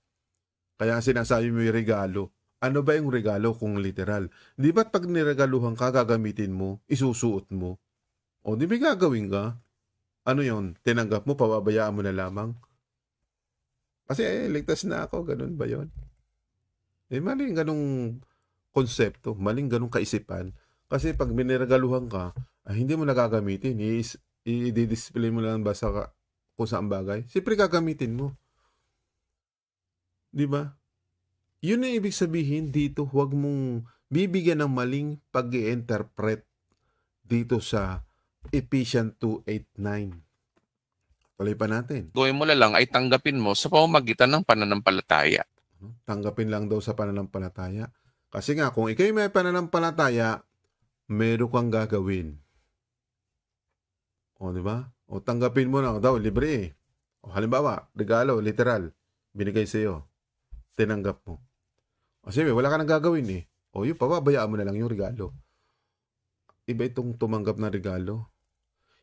Kaya sinasabi mo yung regalo. Ano ba yung regalo kung literal? Di ba't pag niregaluhan ka, gagamitin mo, isusuot mo? O di ba gagawin ka? Ano yon? Tinanggap mo, pababayaan mo na lamang? Kasi eh, ligtas na ako, ganun ba yon? Eh, maling ganung konsepto, maling ganung kaisipan. Kasi pag miniragaluhan ka, ah, hindi mo nagagamitin. i discipline mo lang ba sa kung saan bagay? Siyempre gagamitin mo. Di ba? Yun ang ibig sabihin dito, huwag mong bibigyan ng maling pag interpret dito sa Ephesians 2.8.9. Palipan natin. Gawin mo lang ay tanggapin mo sa pamamagitan ng pananampalataya. Hmm, tanggapin lang daw sa pananampalataya. Kasi nga, kung ikay may pananampalataya, meron kang gagawin. O, di ba? O tanggapin mo na daw, libre eh. O halimbawa, regalo, literal, binigay sa iyo. Tinanggap mo. Kasi wala ka nang gagawin eh. O yun, pababayaan mo na lang yung regalo. Iba itong tumanggap na regalo.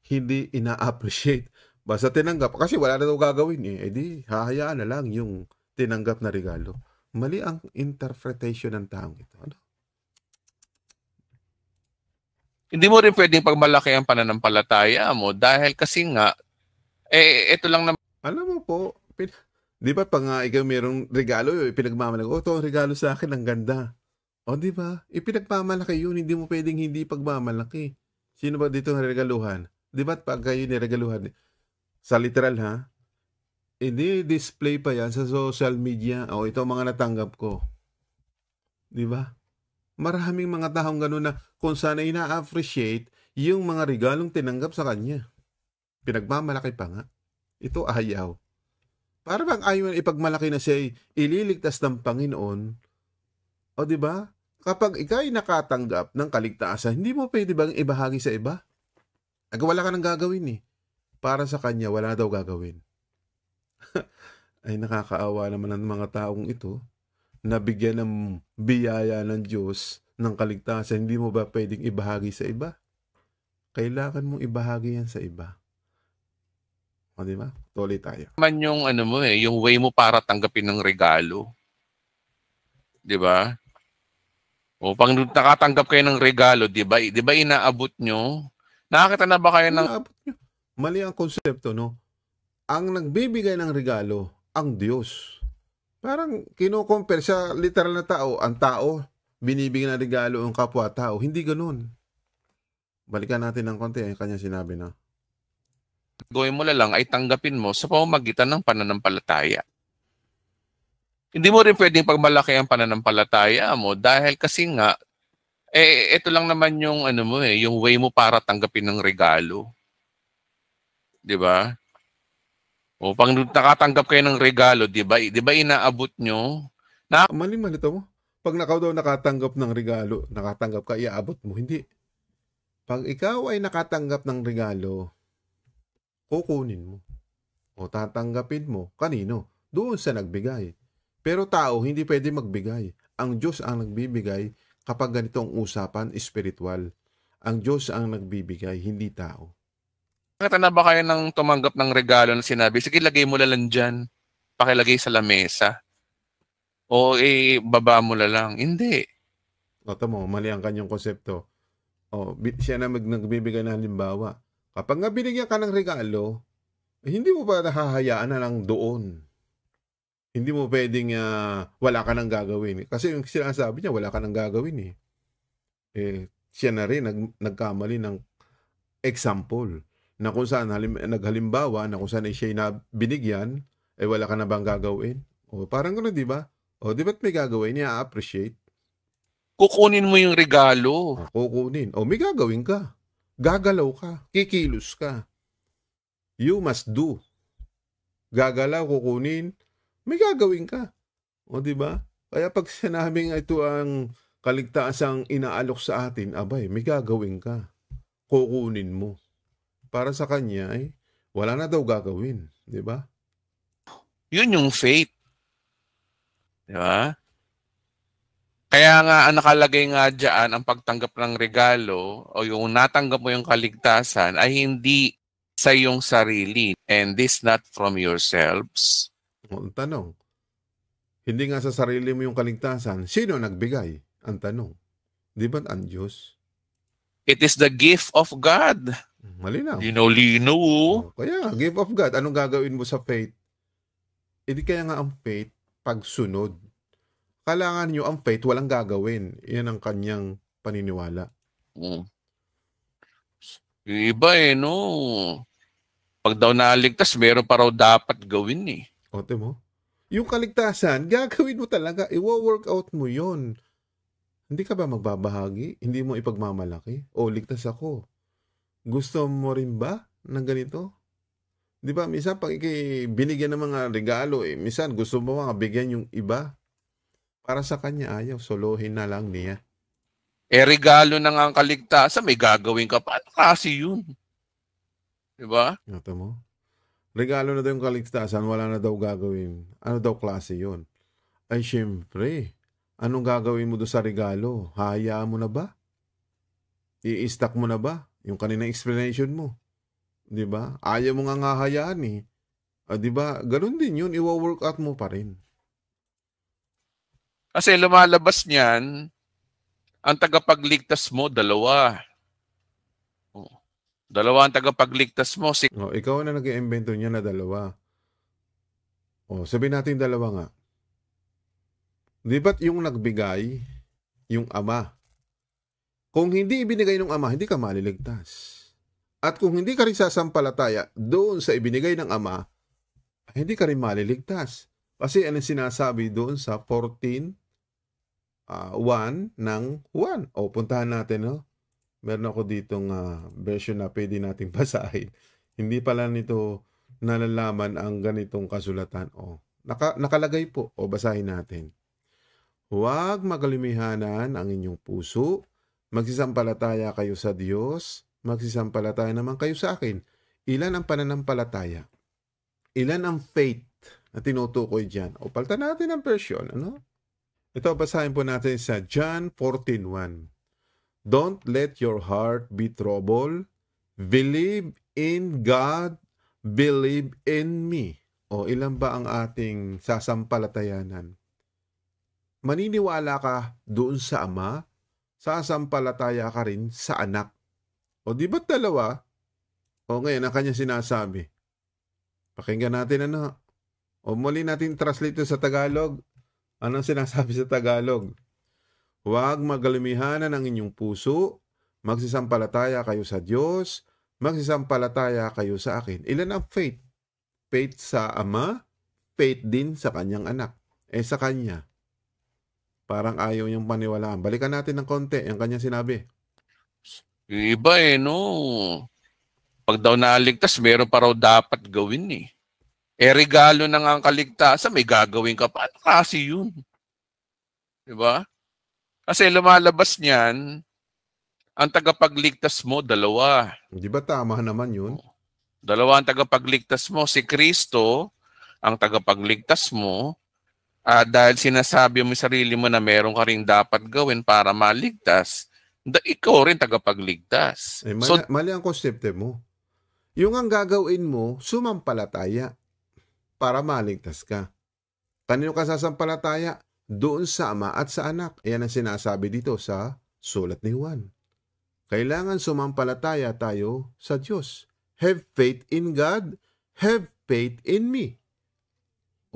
Hindi ina-appreciate Basta tinanggap. Kasi wala na daw gagawin eh. E hahayaan na lang yung tinanggap na regalo. Mali ang interpretation ng taong ito. Ano? Hindi mo rin pwedeng pagmalaki ang pananampalataya mo dahil kasi nga, eh, ito lang naman. Alam mo po, pin- di ba pag uh, ikaw mayroong regalo, ipinagmamalaki, oh, ito regalo sa akin, ang ganda. O, oh, di ba? Ipinagmamalaki yun, hindi mo pwedeng hindi pagmamalaki. Sino ba dito ang regaluhan? Di ba pag kayo niregaluhan, sa literal ha. Hindi display pa yan sa social media. O oh, ito mga natanggap ko. 'Di ba? Maraming mga taong ganun na kung sana ina-appreciate yung mga regalong tinanggap sa kanya. Pinagmamalaki pa nga. Ito ayaw. Para bang ayaw na ipagmalaki na siya ililigtas ng Panginoon. O di ba? Kapag ikay nakatanggap ng kaligtasan, hindi mo pwede bang ibahagi sa iba? Aga wala ka nang gagawin eh para sa kanya wala daw gagawin. Ay nakakaawa naman ang mga taong ito na bigyan ng biyaya ng Diyos ng kaligtasan, hindi mo ba pwedeng ibahagi sa iba? Kailangan mong ibahagi yan sa iba. O, di ba? Tuloy tayo. Man yung, ano mo eh, yung way mo para tanggapin ng regalo. Di ba? O, pag nakatanggap kayo ng regalo, di ba? Di ba inaabot nyo? Nakakita na ba kayo ng... Inaabot nyo mali ang konsepto, no? Ang nagbibigay ng regalo, ang Diyos. Parang kinocompare sa literal na tao, ang tao, binibigyan ng regalo ang kapwa-tao. Hindi ganun. Balikan natin ng konti ang kanya sinabi na. Gawin mo lang ay tanggapin mo sa pamamagitan ng pananampalataya. Hindi mo rin pwedeng pagmalaki ang pananampalataya mo dahil kasi nga, eh, ito lang naman yung, ano mo eh, yung way mo para tanggapin ng regalo 'di ba? O pag nakatanggap kayo ng regalo, 'di ba? 'Di ba inaabot nyo? Na mali malito mo. Pag nakaw daw nakatanggap ng regalo, nakatanggap ka, iaabot mo. Hindi. Pag ikaw ay nakatanggap ng regalo, kukunin mo. O tatanggapin mo. Kanino? Doon sa nagbigay. Pero tao, hindi pwede magbigay. Ang Diyos ang nagbibigay kapag ganitong usapan, espiritual. Ang Diyos ang nagbibigay, hindi tao. Nakita na ba kayo nang tumanggap ng regalo na sinabi, sige lagay mo na lang dyan, pakilagay sa lamesa? O eh, baba mo na lang? Hindi. Toto mo, mali ang kanyang konsepto. O, siya na mag nagbibigay ng halimbawa. Kapag nga binigyan ka ng regalo, eh, hindi mo ba nahahayaan na lang doon? Hindi mo pwedeng uh, wala ka nang gagawin. Kasi yung sinasabi niya, wala ka nang gagawin eh. Eh, siya na rin nag, nagkamali ng example na kung saan halim, naghalimbawa na kung saan ay siya na binigyan, eh wala ka na bang gagawin? O parang gano'n, di ba? O di ba't may gagawin? I-appreciate. Kukunin mo yung regalo. O, kukunin. O may gagawin ka. Gagalaw ka. Kikilos ka. You must do. Gagalaw, kukunin. May gagawin ka. O di ba? Kaya pag sinabing ito ang kaligtaasang inaalok sa atin, abay, may gagawin ka. Kukunin mo para sa kanya ay wala na daw gagawin, 'di ba? 'Yun yung faith. 'Di ba? Kaya nga ang nakalagay nga diyan ang pagtanggap ng regalo o yung natanggap mo yung kaligtasan ay hindi sa iyong sarili and this not from yourselves. Ang tanong, hindi nga sa sarili mo yung kaligtasan, sino nagbigay? Ang tanong, di ba ang Diyos? It is the gift of God. Malinaw. Lino-lino. Oh, kaya, gift of God. Anong gagawin mo sa faith? E di kaya nga ang faith, pagsunod. Kailangan nyo ang faith, walang gagawin. Yan ang kanyang paniniwala. Mm. iba eh, no? Pag daw naligtas, meron pa raw dapat gawin eh. Ote mo. Yung kaligtasan, gagawin mo talaga. Iwa-workout mo yon hindi ka ba magbabahagi? Hindi mo ipagmamalaki? O ligtas ako? Gusto mo rin ba ng ganito? Di ba, minsan pag ikay binigyan ng mga regalo, eh, minsan gusto mo mga bigyan yung iba. Para sa kanya ayaw, solohin na lang niya. Eh, regalo na nga ang kaligtasan, may gagawin ka pa. Ano kasi yun? Di ba? Ito mo. Regalo na daw yung kaligtasan, wala na daw gagawin. Ano daw klase yun? Ay, syempre. Anong gagawin mo doon sa regalo? Hahayaan mo na ba? I-stack mo na ba? Yung kanina explanation mo. 'Di ba? Ayaw mo nga hayaan eh. Ah, 'di ba? Ganun din 'yun, iwo-work out mo pa rin. Kasi lumalabas niyan, ang tagapagligtas mo, dalawa. Oh. Dalawa ang tagapagligtas mo. Si... Oh, ikaw na nag-iimbento niya na dalawa. Oh, sabihin natin dalawa nga. Di ba't yung nagbigay, yung ama? Kung hindi ibinigay ng ama, hindi ka maliligtas. At kung hindi ka rin sasampalataya doon sa ibinigay ng ama, hindi ka rin maliligtas. Kasi ano sinasabi doon sa 14 uh, 1 ng 1. O, puntahan natin, no? Meron ako ditong uh, version na pwede nating basahin. Hindi pala nito nalalaman ang ganitong kasulatan. O, naka, nakalagay po. O, basahin natin. Huwag magalimihanan ang inyong puso. Magsisampalataya kayo sa Diyos. Magsisampalataya naman kayo sa akin. Ilan ang pananampalataya? Ilan ang faith na tinutukoy dyan? O palta natin ang version, ano? Ito, basahin po natin sa John 14.1. Don't let your heart be troubled. Believe in God. Believe in me. O ilan ba ang ating sasampalatayanan? maniniwala ka doon sa ama, sasampalataya ka rin sa anak. O di ba dalawa? O ngayon, ang kanya sinasabi. Pakinggan natin ano. O muli natin translate sa Tagalog. Anong sinasabi sa Tagalog? Huwag magalumihanan ang inyong puso. Magsisampalataya kayo sa Diyos. Magsisampalataya kayo sa akin. Ilan ang faith? Faith sa ama, faith din sa kanyang anak. Eh sa kanya, parang ayaw niyang paniwalaan. Balikan natin ng konti yung kanyang sinabi. Iba eh, no? Pag daw naligtas, meron pa raw dapat gawin eh. Eh, regalo na nga ang kaligtasan, may gagawin ka pa. Ano kasi yun? Diba? Kasi lumalabas niyan, ang tagapagligtas mo, dalawa. Di ba tama naman yun? Oh. Dalawa ang tagapagligtas mo. Si Kristo, ang tagapagligtas mo, uh, dahil sinasabi mo sarili mo na meron ka rin dapat gawin para maligtas, da, ikaw rin tagapagligtas. Eh, mali, so, mali ang konsepte mo. Yung ang gagawin mo, sumampalataya para maligtas ka. Kanino ka sasampalataya? Doon sa ama at sa anak. Yan ang sinasabi dito sa sulat ni Juan. Kailangan sumampalataya tayo sa Diyos. Have faith in God. Have faith in me.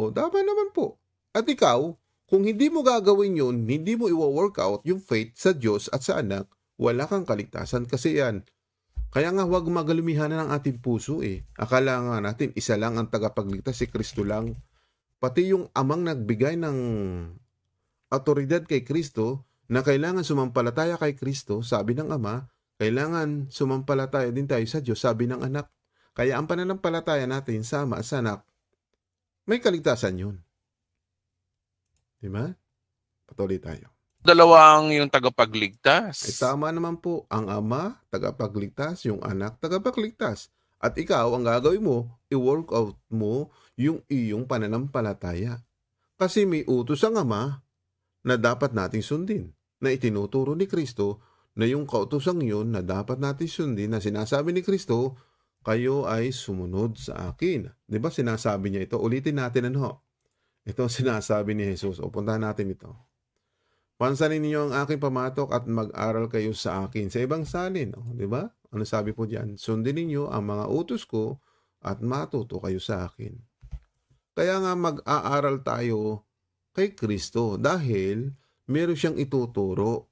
O, tama naman po. At ikaw, kung hindi mo gagawin yun, hindi mo iwa-workout yung faith sa Diyos at sa anak, wala kang kaligtasan kasi yan. Kaya nga huwag magalumihan ng ating puso eh. Akala nga natin isa lang ang tagapagligtas si Kristo lang. Pati yung amang nagbigay ng autoridad kay Kristo na kailangan sumampalataya kay Kristo, sabi ng ama, kailangan sumampalataya din tayo sa Diyos, sabi ng anak. Kaya ang pananampalataya natin sa ama at sa anak, may kaligtasan yun. Di ba? Patuloy tayo. Dalawang yung tagapagligtas. Ay, tama naman po. Ang ama, tagapagligtas. Yung anak, tagapagligtas. At ikaw, ang gagawin mo, i-work out mo yung iyong pananampalataya. Kasi may utos ang ama na dapat nating sundin, na itinuturo ni Kristo na yung kautosang yun na dapat natin sundin na sinasabi ni Kristo, kayo ay sumunod sa akin. Di ba sinasabi niya ito? Ulitin natin ano? Ito sinasabi ni Jesus. O puntahan natin ito. Pansanin ninyo ang aking pamatok at mag-aral kayo sa akin. Sa ibang salin, No? di ba? Ano sabi po diyan? Sundin ninyo ang mga utos ko at matuto kayo sa akin. Kaya nga mag-aaral tayo kay Kristo dahil meron siyang ituturo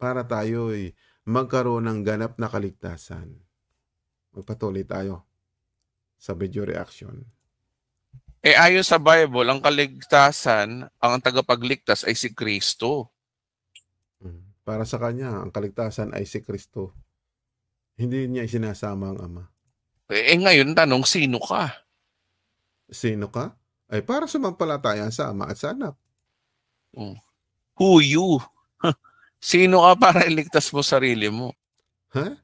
para tayo'y magkaroon ng ganap na kaligtasan. Magpatuloy tayo sa video reaction. Eh ayon sa Bible, ang kaligtasan, ang tagapagligtas ay si Kristo. Mm. Para sa kanya, ang kaligtasan ay si Kristo. Hindi niya isinasama ang Ama. Eh, eh ngayon, tanong, sino ka? Sino ka? Ay para sumampalataya sa Ama at sa Anak. Oh. Who you? sino ka para iligtas mo sarili mo? Ha?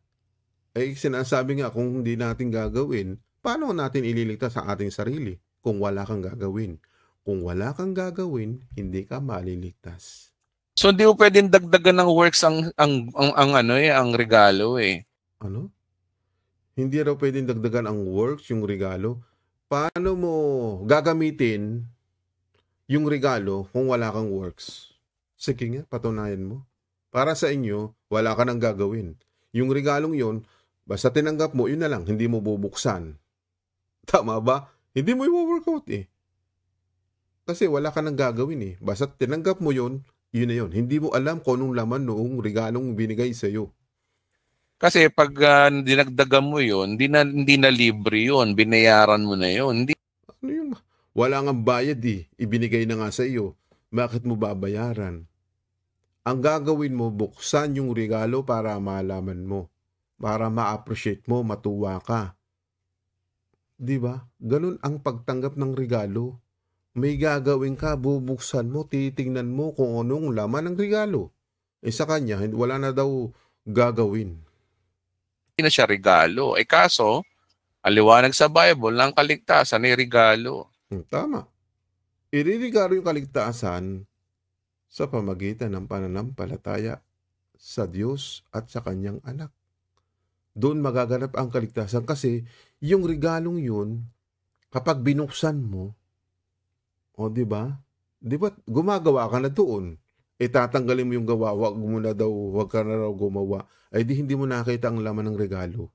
Ay eh, sinasabi nga kung hindi natin gagawin, paano natin ililigtas sa ating sarili? kung wala kang gagawin. Kung wala kang gagawin, hindi ka maliligtas. So hindi mo pwedeng dagdagan ng works ang ang ang, ang ano eh, ang regalo eh. Ano? Hindi raw pwedeng dagdagan ang works yung regalo. Paano mo gagamitin yung regalo kung wala kang works? Sige nga, patunayan mo. Para sa inyo, wala ka nang gagawin. Yung regalong yon, basta tinanggap mo, yun na lang, hindi mo bubuksan. Tama ba? hindi mo i-workout eh. Kasi wala ka nang gagawin eh. Basta tinanggap mo yon yun na yun. Hindi mo alam kung anong laman noong regalong binigay sa'yo. Kasi pag uh, dinagdagan mo yon hindi na, hindi na libre yon Binayaran mo na yon Hindi... Ano yung... Wala nga bayad eh. Ibinigay na nga sa iyo. Bakit mo babayaran? Ang gagawin mo, buksan yung regalo para malaman mo. Para ma-appreciate mo, matuwa ka. Di ba? Ganun ang pagtanggap ng regalo. May gagawin ka, bubuksan mo, titingnan mo kung anong laman ng regalo. Eh sa kanya, wala na daw gagawin. Hindi na siya regalo. Eh kaso, aliwanag sa Bible, lang kaligtasan ay regalo. Hmm, tama. Iririgalo yung kaligtasan sa pamagitan ng pananampalataya sa Diyos at sa kanyang anak doon magaganap ang kaligtasan kasi yung regalong yun, kapag binuksan mo, o oh, di ba? Di ba gumagawa ka na doon? Itatanggalin e, mo yung gawa, wag mo na daw, wag ka na raw gumawa. Ay di hindi mo nakita ang laman ng regalo.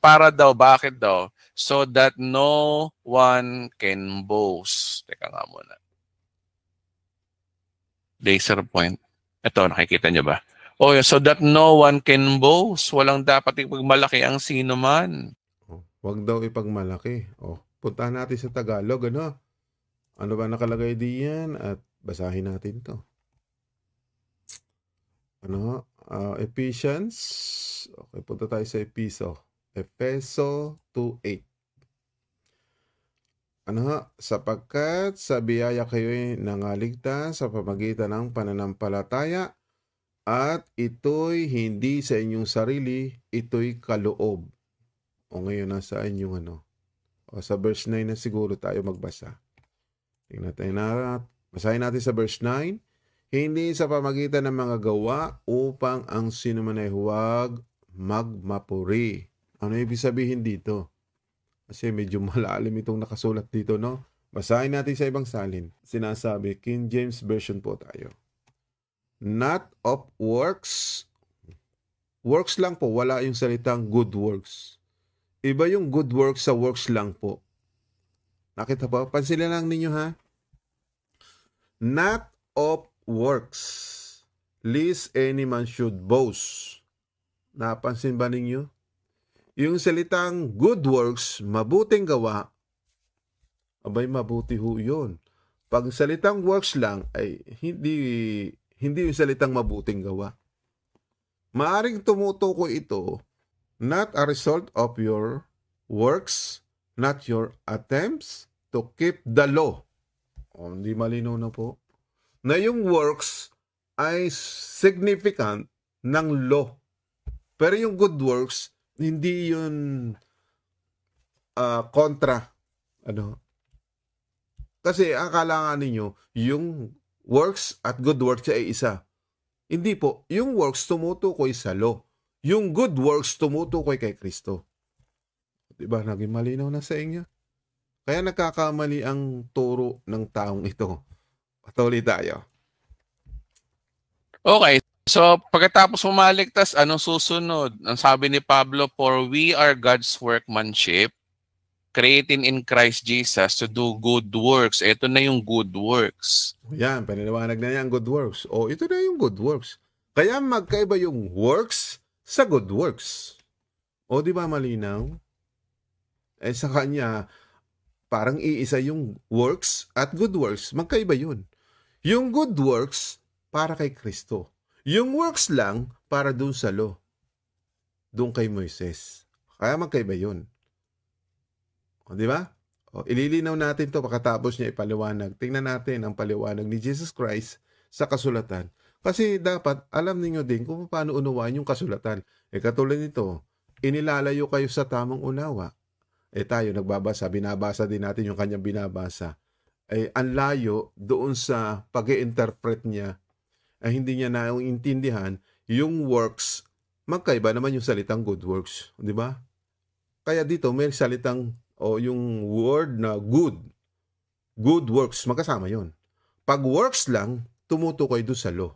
Para daw, bakit daw? So that no one can boast. Teka nga muna. Laser point. Ito, nakikita nyo ba? Oh, so that no one can boast. Walang dapat ipagmalaki ang sino man. Oh, wag daw ipagmalaki. Oh, punta natin sa Tagalog, ano? Ano ba nakalagay diyan at basahin natin 'to. Ano? Uh, Ephesians. Okay, punta tayo sa Episo. Efeso 2.8 ano, sapagkat sa biyaya kayo nangaligtas sa pamagitan ng pananampalataya at ito'y hindi sa inyong sarili, ito'y kaloob. O ngayon, nasaan yung ano? O sa verse 9 na siguro tayo magbasa. Tingnan tayo na. Basahin natin sa verse 9. Hindi sa pamagitan ng mga gawa upang ang sinuman ay huwag magmapuri. Ano ibig sabihin dito? Kasi medyo malalim itong nakasulat dito, no? Basahin natin sa ibang salin. Sinasabi, King James Version po tayo not of works. Works lang po, wala yung salitang good works. Iba yung good works sa works lang po. Nakita po? Pansinin lang ninyo ha. Not of works, least any man should boast. Napansin ba ninyo? Yung salitang good works, mabuting gawa, abay mabuti ho yun. Pag salitang works lang, ay hindi hindi yung salitang mabuting gawa. Maaring tumutukoy ito not a result of your works, not your attempts to keep the law. O, hindi malino na po. Na yung works ay significant ng law. Pero yung good works, hindi yun uh, kontra. Ano? Kasi akala nga ninyo, yung Works at good works ay isa. Hindi po, yung works tumutukoy sa law. Yung good works tumutukoy kay Kristo. Diba, naging malinaw na sa inyo? Kaya nagkakamali ang turo ng taong ito. Patuloy tayo. Okay, so pagkatapos umaligtas, anong susunod? Ang sabi ni Pablo, For we are God's workmanship, creating in Christ Jesus to do good works. Ito na yung good works. Yan, paniliwanag na yan good works. O, oh, ito na yung good works. Kaya magkaiba yung works sa good works. O, di ba malinaw? Eh, sa kanya, parang iisa yung works at good works. Magkaiba yun. Yung good works, para kay Kristo. Yung works lang, para dun sa law. Doon kay Moises. Kaya magkaiba yun. O, di ba? O, ililinaw natin to pagkatapos niya ipaliwanag. Tingnan natin ang paliwanag ni Jesus Christ sa kasulatan. Kasi dapat alam niyo din kung paano unawain yung kasulatan. E katulad nito, inilalayo kayo sa tamang unawa. E tayo nagbabasa, binabasa din natin yung kanyang binabasa. Eh, ang layo doon sa pag interpret niya ay e, eh, hindi niya naintindihan yung works. Magkaiba naman yung salitang good works, di ba? Kaya dito may salitang o yung word na good, good works, magkasama yon. Pag works lang, tumutukoy doon sa law.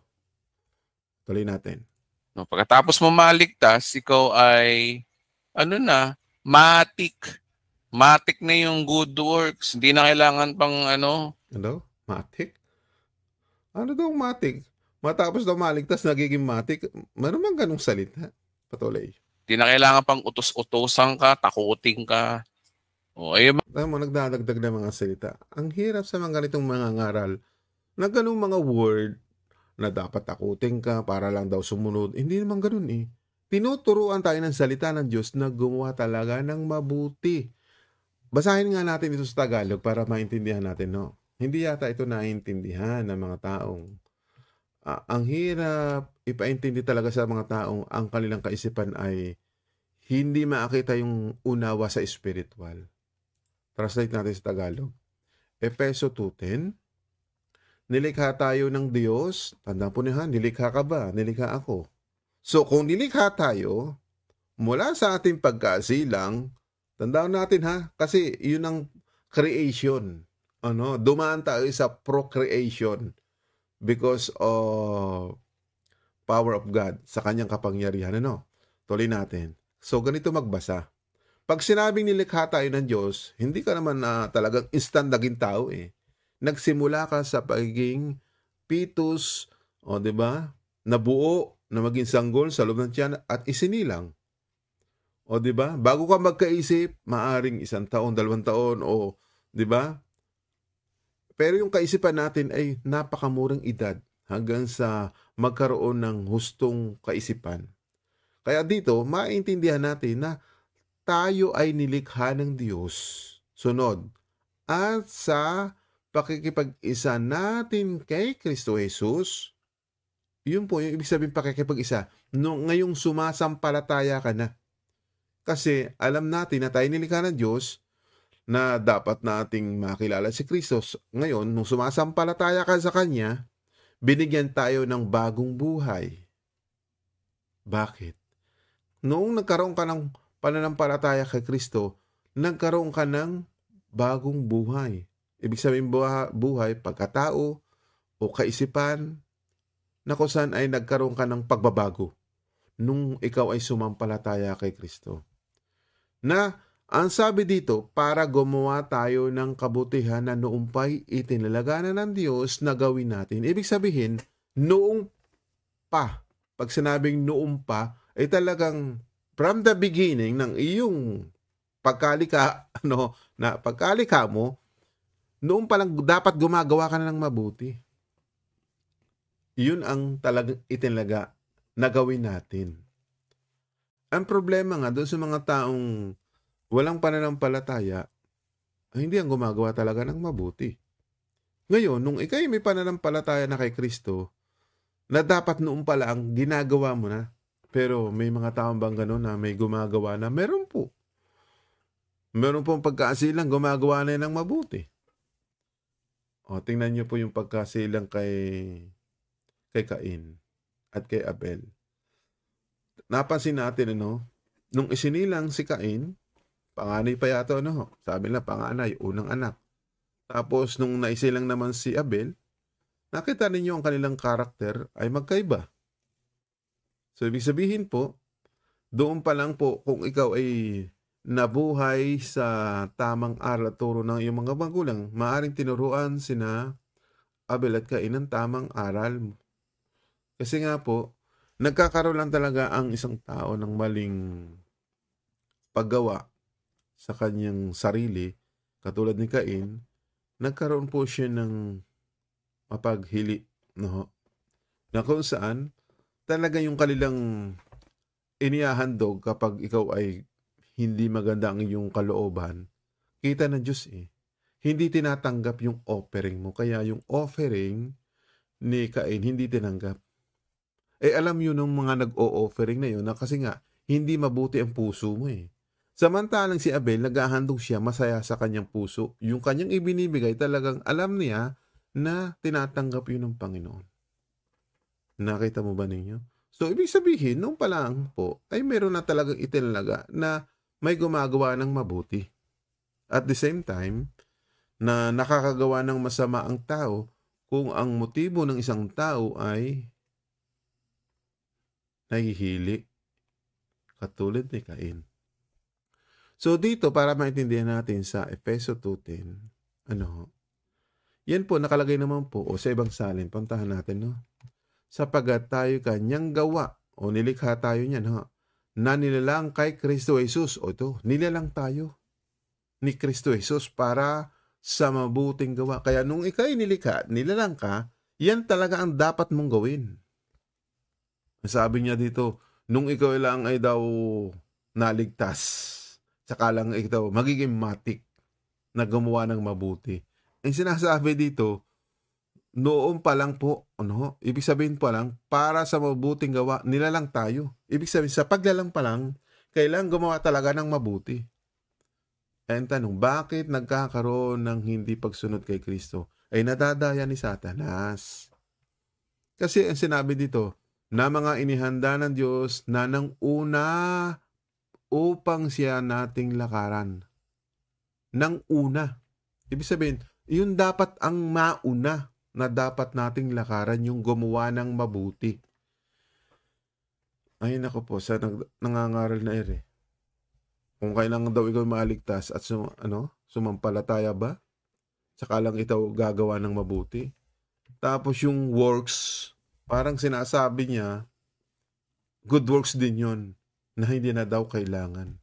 Tuloy natin. No, pagkatapos mo maligtas, ikaw ay, ano na, matik. Matik na yung good works. Hindi na kailangan pang ano. Ano? Matik? Ano daw matik? Matapos daw maligtas, nagiging matik. Meron bang ganong salita? Patuloy. Hindi na kailangan pang utos-utosan ka, takuting ka. O, oh, ay, Alam mo, nagdadagdag ng mga salita. Ang hirap sa mga ganitong mga ngaral na ganung mga word na dapat takutin ka para lang daw sumunod. Hindi naman ganun eh. Tinuturuan tayo ng salita ng Diyos na gumawa talaga ng mabuti. Basahin nga natin ito sa Tagalog para maintindihan natin, no? Hindi yata ito naiintindihan ng mga taong. Uh, ang hirap ipaintindi talaga sa mga taong ang kanilang kaisipan ay hindi makita yung unawa sa spiritual. Translate natin sa Tagalog. Efeso 2.10 Nilikha tayo ng Diyos. Tanda po niya, nilikha ka ba? Nilikha ako. So kung nilikha tayo, mula sa ating pagkasilang, tandaan natin ha, kasi yun ang creation. Ano, dumaan tayo sa procreation because of power of God sa kanyang kapangyarihan. Ano? Tuloy natin. So, ganito magbasa. Pag sinabing nilikha tayo ng Diyos, hindi ka naman na uh, talagang instant naging tao eh. Nagsimula ka sa pagiging pitus, o oh, di ba? Nabuo na maging sanggol sa loob ng tiyan at isinilang. O di ba? Bago ka magkaisip, maaring isang taon, dalawang taon o di ba? Pero yung kaisipan natin ay napakamurang edad hanggang sa magkaroon ng hustong kaisipan. Kaya dito, maintindihan natin na tayo ay nilikha ng Diyos. Sunod, at sa pakikipag-isa natin kay Kristo Jesus, yun po yung ibig sabihin pakikipag-isa, no, ngayong sumasampalataya ka na. Kasi alam natin na tayo nilikha ng Diyos na dapat nating makilala si Kristo. Ngayon, nung sumasampalataya ka sa Kanya, binigyan tayo ng bagong buhay. Bakit? Noong nagkaroon ka ng pananampalataya kay Kristo, nagkaroon ka ng bagong buhay. Ibig sabihin buhay, pagkatao o kaisipan na kung saan ay nagkaroon ka ng pagbabago nung ikaw ay sumampalataya kay Kristo. Na ang sabi dito, para gumawa tayo ng kabutihan na noong pa'y itinalaga na ng Diyos na gawin natin. Ibig sabihin, noong pa, pag sinabing noong pa, ay talagang from the beginning ng iyong pagkalika ano na pagkalika mo noon pa lang dapat gumagawa ka na ng mabuti. Yun ang talagang itinlaga na gawin natin. Ang problema nga doon sa mga taong walang pananampalataya, hindi ang gumagawa talaga ng mabuti. Ngayon, nung ikay may pananampalataya na kay Kristo, na dapat noon pa lang ginagawa mo na, pero may mga taong bang ganun na may gumagawa na? Meron po. Meron pong pagkasilang gumagawa na ng mabuti. O, tingnan niyo po yung pagkasilang kay, kay Cain at kay Abel. Napansin natin, ano, nung isinilang si Cain, panganay pa yata, ano, sabi na panganay, unang anak. Tapos, nung naisilang naman si Abel, nakita ninyo ang kanilang karakter ay magkaiba. So, ibig sabihin po, doon pa lang po kung ikaw ay nabuhay sa tamang aral at turo ng iyong mga magulang, maaring tinuruan sina Abel at Cain ng tamang aral mo. Kasi nga po, nagkakaroon lang talaga ang isang tao ng maling paggawa sa kanyang sarili, katulad ni Cain, nagkaroon po siya ng mapaghili, no? Na kung saan, talaga yung kanilang iniahandog kapag ikaw ay hindi maganda ang iyong kalooban, kita na Diyos eh. Hindi tinatanggap yung offering mo. Kaya yung offering ni Cain, hindi tinanggap. Eh alam yun ng mga nag-o-offering na yun na kasi nga, hindi mabuti ang puso mo eh. Samantalang si Abel, naghahandog siya masaya sa kanyang puso. Yung kanyang ibinibigay talagang alam niya na tinatanggap yun ng Panginoon. Nakita mo ba ninyo? So, ibig sabihin, nung pa lang po, ay meron na talagang itinalaga na may gumagawa ng mabuti. At the same time, na nakakagawa ng masama ang tao kung ang motibo ng isang tao ay nahihili katulad ni Cain. So dito, para maintindihan natin sa Efeso 2.10, ano, yan po, nakalagay naman po, o sa ibang salin, puntahan natin, no? sapagat tayo kanyang gawa o nilikha tayo niyan ha, na nilalang kay Kristo Jesus. O ito, nilalang tayo ni Kristo Jesus para sa mabuting gawa. Kaya nung ikay nilikha, nilalang ka, yan talaga ang dapat mong gawin. Sabi niya dito, nung ikaw lang ay daw naligtas, saka lang ikaw magiging matik na gumawa ng mabuti. Ang sinasabi dito, noon pa lang po, ano, ibig sabihin pa lang, para sa mabuting gawa, nilalang tayo. Ibig sabihin, sa paglalang pa lang, kailangan gumawa talaga ng mabuti. And tanong, bakit nagkakaroon ng hindi pagsunod kay Kristo? Ay nadadaya ni Satanas. Kasi ang sinabi dito, na mga inihanda ng Diyos na nang una upang siya nating lakaran. Nang una. Ibig sabihin, yun dapat ang mauna na dapat nating lakaran yung gumawa ng mabuti. Ay nako po, sa nang, nangangaral na ere. Kung kailangan daw ikaw maaligtas at sum, ano, sumampalataya ba? Saka lang ito gagawa ng mabuti. Tapos yung works, parang sinasabi niya, good works din yon na hindi na daw kailangan.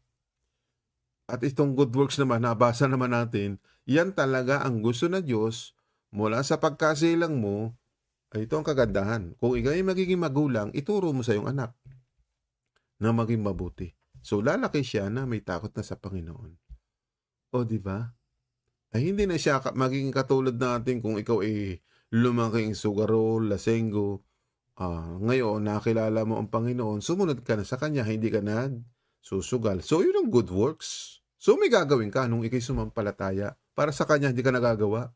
At itong good works naman, nabasa naman natin, yan talaga ang gusto na Diyos mula sa pagkasilang mo, ay ito ang kagandahan. Kung ikaw ay magiging magulang, ituro mo sa iyong anak na maging mabuti. So lalaki siya na may takot na sa Panginoon. O di ba? Ay hindi na siya magiging katulad natin kung ikaw ay lumaking sugarol, lasengo. Ah, ngayon, nakilala mo ang Panginoon, sumunod ka na sa Kanya, hindi ka na susugal. So yun ang good works. So may gagawin ka nung ikay sumampalataya. Para sa Kanya, hindi ka nagagawa.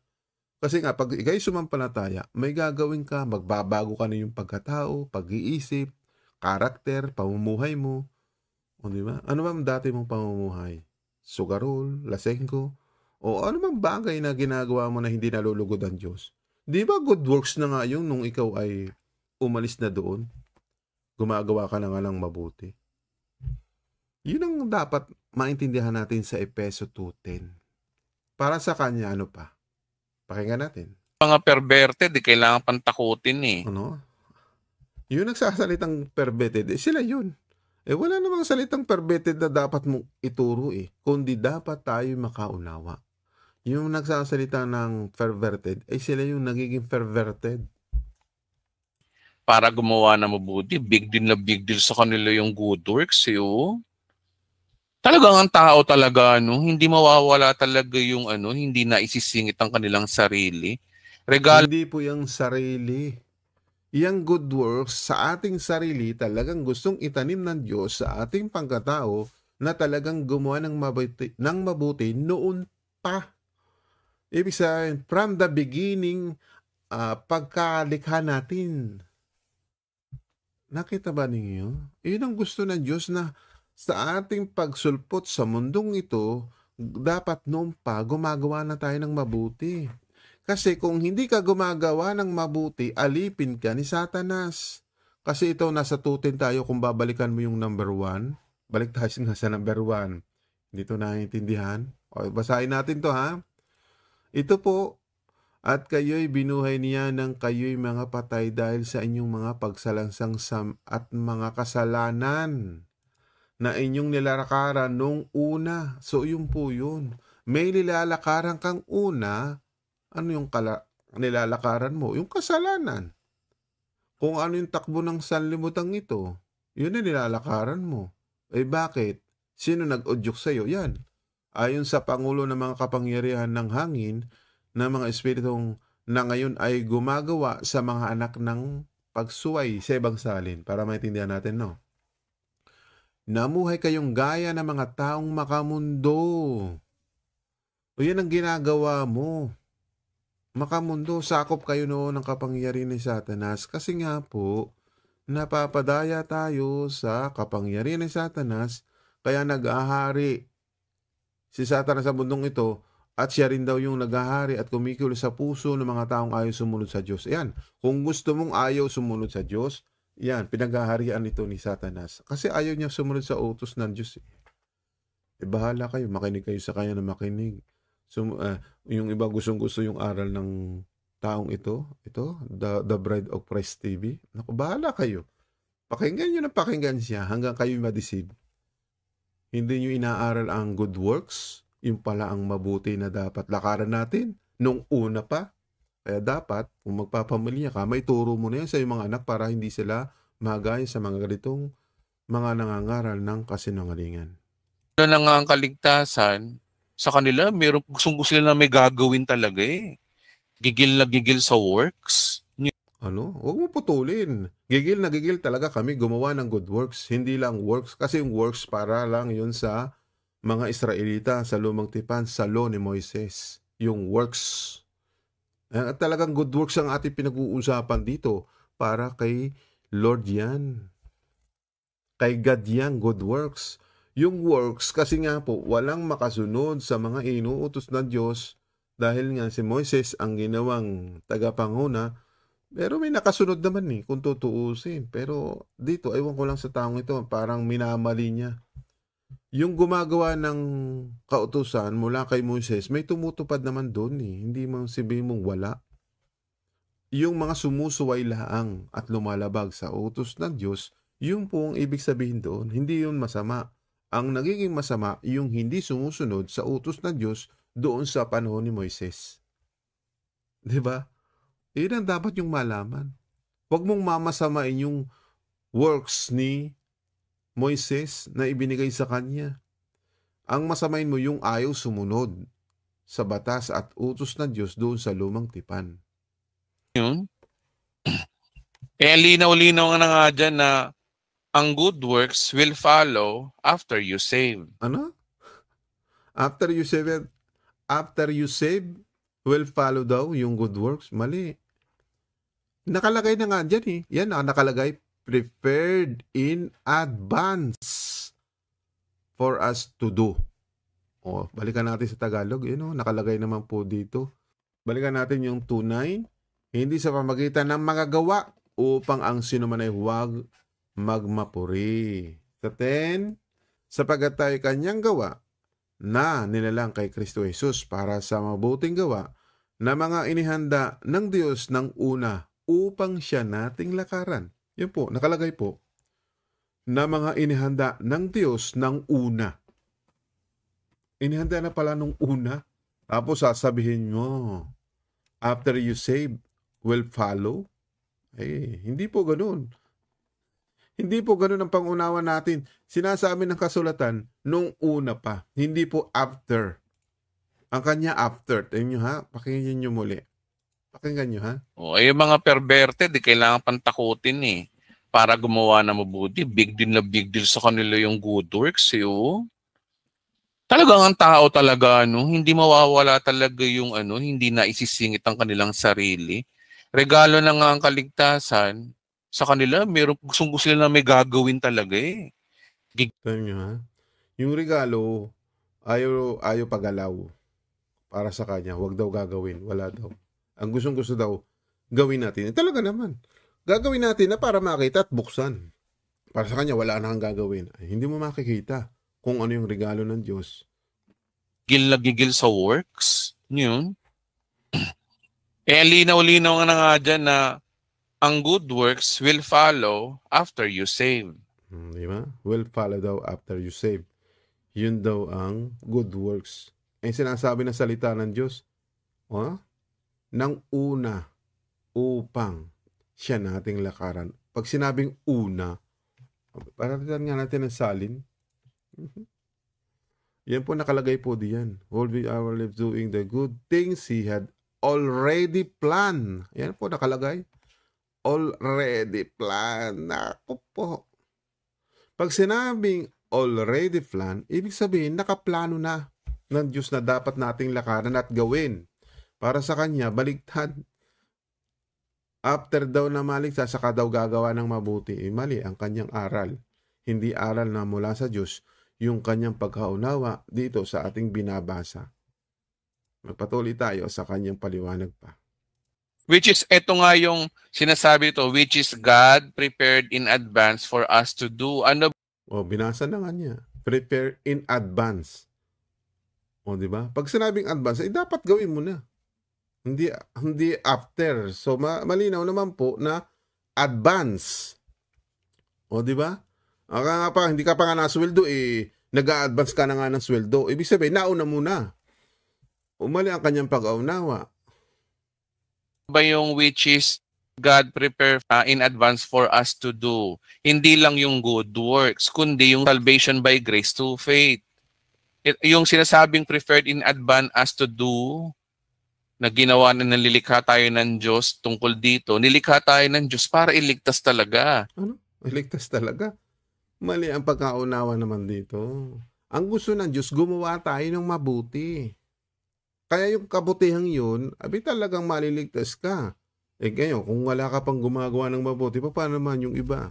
Kasi nga, pag ikay sumampalataya, may gagawin ka, magbabago ka na yung pagkatao, pag-iisip, karakter, pamumuhay mo. O di ba? Ano ba dati mong pamumuhay? Sugarol, lasengko, o ano mang bagay na ginagawa mo na hindi nalulugod ang Diyos. Di ba good works na nga yung nung ikaw ay umalis na doon? Gumagawa ka na nga ng mabuti. Yun ang dapat maintindihan natin sa Epeso 2.10. Para sa kanya, ano pa? Pakinggan natin. Mga perverted, di kailangan pantakutin eh. Ano? Yung nagsasalitang perverted, eh, sila yun. Eh wala namang salitang perverted na dapat mong ituro eh. Kundi dapat tayo makaunawa. Yung nagsasalita ng perverted, eh sila yung nagiging perverted. Para gumawa na mabuti, big deal na big deal sa kanila yung good works eh. Oh talagang ang tao talaga, no? Hindi mawawala talaga yung ano, hindi na isisingit ang kanilang sarili. Regalo... Hindi po yung sarili. Yang good works sa ating sarili talagang gustong itanim ng Diyos sa ating pangkatao na talagang gumawa ng mabuti, ng mabuti noon pa. Ibig sabihin, from the beginning, uh, pagkalikha natin. Nakita ba ninyo? Iyon ang gusto ng Diyos na sa ating pagsulpot sa mundong ito, dapat noon pa gumagawa na tayo ng mabuti. Kasi kung hindi ka gumagawa ng mabuti, alipin ka ni Satanas. Kasi ito, nasa tutin tayo kung babalikan mo yung number one. Balik tayo nga sa number one. Hindi ito naiintindihan. O, basahin natin to ha. Ito po, at kayo'y binuhay niya ng kayo'y mga patay dahil sa inyong mga pagsalangsang at mga kasalanan na inyong nilalakaran nung una. So, yun po yun. May nilalakaran kang una, ano yung kala- nilalakaran mo? Yung kasalanan. Kung ano yung takbo ng sanlimutan ito, yun na nilalakaran mo. Eh bakit? Sino nag-udyok sa'yo? Yan. Ayon sa Pangulo ng mga kapangyarihan ng hangin, na mga espiritong na ngayon ay gumagawa sa mga anak ng pagsuway sa ibang salin. Para maintindihan natin, no? Namuhay kayong gaya ng mga taong makamundo. O yan ang ginagawa mo. Makamundo, sakop kayo noon ng kapangyarihan ni Satanas kasi nga po, napapadaya tayo sa kapangyarihan ni Satanas kaya nag-ahari si Satanas sa mundong ito at siya rin daw yung naghahari at kumikilo sa puso ng mga taong ayaw sumunod sa Diyos. Ayan, kung gusto mong ayaw sumunod sa Diyos, yan, pinaghaharian ito ni Satanas. Kasi ayaw niya sumunod sa utos ng Diyos. Eh. E bahala kayo, makinig kayo sa kanya na makinig. So, uh, ah, yung iba gustong gusto yung aral ng taong ito, ito, The, The Bride of Christ TV. Naku, bahala kayo. Pakinggan niyo na pakinggan siya hanggang kayo ma-deceive. Hindi niyo inaaral ang good works, yung pala ang mabuti na dapat lakaran natin nung una pa kaya dapat, kung magpapamilya ka, may turo mo na yan sa iyong mga anak para hindi sila magaya sa mga ganitong mga nangangaral ng kasinungalingan. Sila na nga ang kaligtasan, sa kanila, meron, gusto sila na may gagawin talaga eh. Gigil na gigil sa works. Ano? Huwag mo putulin. Gigil na gigil talaga kami gumawa ng good works, hindi lang works. Kasi yung works para lang yun sa mga Israelita sa lumang tipan, sa law ni Moises. Yung works eh, at talagang good works ang ating pinag-uusapan dito para kay Lord yan. Kay God yan, good works. Yung works kasi nga po walang makasunod sa mga inuutos ng Diyos dahil nga si Moises ang ginawang tagapanguna pero may nakasunod naman eh kung tutuusin. Pero dito, ewan ko lang sa taong ito, parang minamali niya yung gumagawa ng kautusan mula kay Moses, may tumutupad naman doon eh. Hindi mong sabihin mong wala. Yung mga sumusuway laang at lumalabag sa utos ng Diyos, yun po ang ibig sabihin doon. Hindi yun masama. Ang nagiging masama, yung hindi sumusunod sa utos ng Diyos doon sa panahon ni Moises. ba? Diba? Iyon ang dapat yung malaman. Huwag mong mamasamain yung works ni Moises na ibinigay sa kanya. Ang masamain mo yung ayaw sumunod sa batas at utos ng Diyos doon sa lumang tipan. Yun. Kaya linaw-linaw na nga dyan na ang good works will follow after you save. Ano? After you save, after you save, will follow daw yung good works. Mali. Nakalagay na nga dyan eh. Yan, ah, nakalagay prepared in advance for us to do. O, balikan natin sa Tagalog. Yun o, oh, nakalagay naman po dito. Balikan natin yung 2.9. Hindi sa pamagitan ng mga gawa upang ang sinuman ay huwag magmapuri. Sa 10, sapagat tayo kanyang gawa na nilalang kay Kristo Jesus para sa mabuting gawa na mga inihanda ng Diyos ng una upang siya nating lakaran. Yun po, nakalagay po na mga inihanda ng Diyos ng una. Inihanda na pala nung una. Tapos sasabihin nyo, after you save, will follow? Eh, hindi po ganun. Hindi po ganun ang pangunawa natin. Sinasabi ng kasulatan, nung una pa. Hindi po after. Ang kanya after. Tingnan nyo ha, pakinggan nyo muli. Pakinggan nyo, ha? O, oh, yung mga perverted, di kailangan pantakutin eh. Para gumawa na mabuti, big deal na big deal sa kanila yung good works eh, oh. Talagang ang tao talaga, no? Hindi mawawala talaga yung ano, hindi na isisingit ang kanilang sarili. Regalo na nga ang kaligtasan. Sa kanila, meron gustong gusto na may gagawin talaga eh. Gig- nyo, ha? Yung regalo, ayo ayo pagalaw para sa kanya. Huwag daw gagawin. Wala daw. Ang gustong-gusto daw, gawin natin. Eh, talaga naman. Gagawin natin na para makita at buksan. Para sa kanya, wala na kang gagawin. Ay, hindi mo makikita kung ano yung regalo ng Diyos. Gil na gigil sa works. Yun. eh, linaw-linaw nga na nga dyan na ang good works will follow after you save. Hmm, di ba? Will follow daw after you save. Yun daw ang good works. Ay sinasabi ng salita ng Diyos. Huh? Oh? ng una upang siya nating lakaran. Pag sinabing una, paratitan nga natin ang salin. Mhm. Yan po nakalagay po diyan. All we our lives doing the good things he had already planned. Yan po nakalagay. Already planned. Ako po. Pag sinabing already planned, ibig sabihin nakaplano na ng Diyos na dapat nating lakaran at gawin. Para sa kanya, baligtad. After daw na maligtas, saka daw gagawa ng mabuti. Eh, mali ang kanyang aral. Hindi aral na mula sa Diyos yung kanyang pagkaunawa dito sa ating binabasa. Magpatuloy tayo sa kanyang paliwanag pa. Which is, ito nga yung sinasabi to which is God prepared in advance for us to do. Ano? oh binasa na nga niya. Prepare in advance. O, di ba? Pag sinabing advance, eh, dapat gawin mo na. Hindi, hindi after. So, ma- malinaw naman po na advance. O, di ba? aga nga pa, hindi ka pa nga nasweldo, eh, nag-a-advance ka na nga ng sweldo. Ibig sabihin, nauna muna. Umali ang kanyang pag-aunawa. Ba yung which is God prepare uh, in advance for us to do. Hindi lang yung good works, kundi yung salvation by grace through faith. It, yung sinasabing preferred in advance as to do, na ginawa na nililikha tayo ng Diyos tungkol dito. Nilikha tayo ng Diyos para iligtas talaga. Ano? Iligtas talaga? Mali ang pagkaunawa naman dito. Ang gusto ng Diyos, gumawa tayo ng mabuti. Kaya yung kabutihang yun, abi talagang maliligtas ka. Eh ngayon, kung wala ka pang gumagawa ng mabuti, pa paano naman yung iba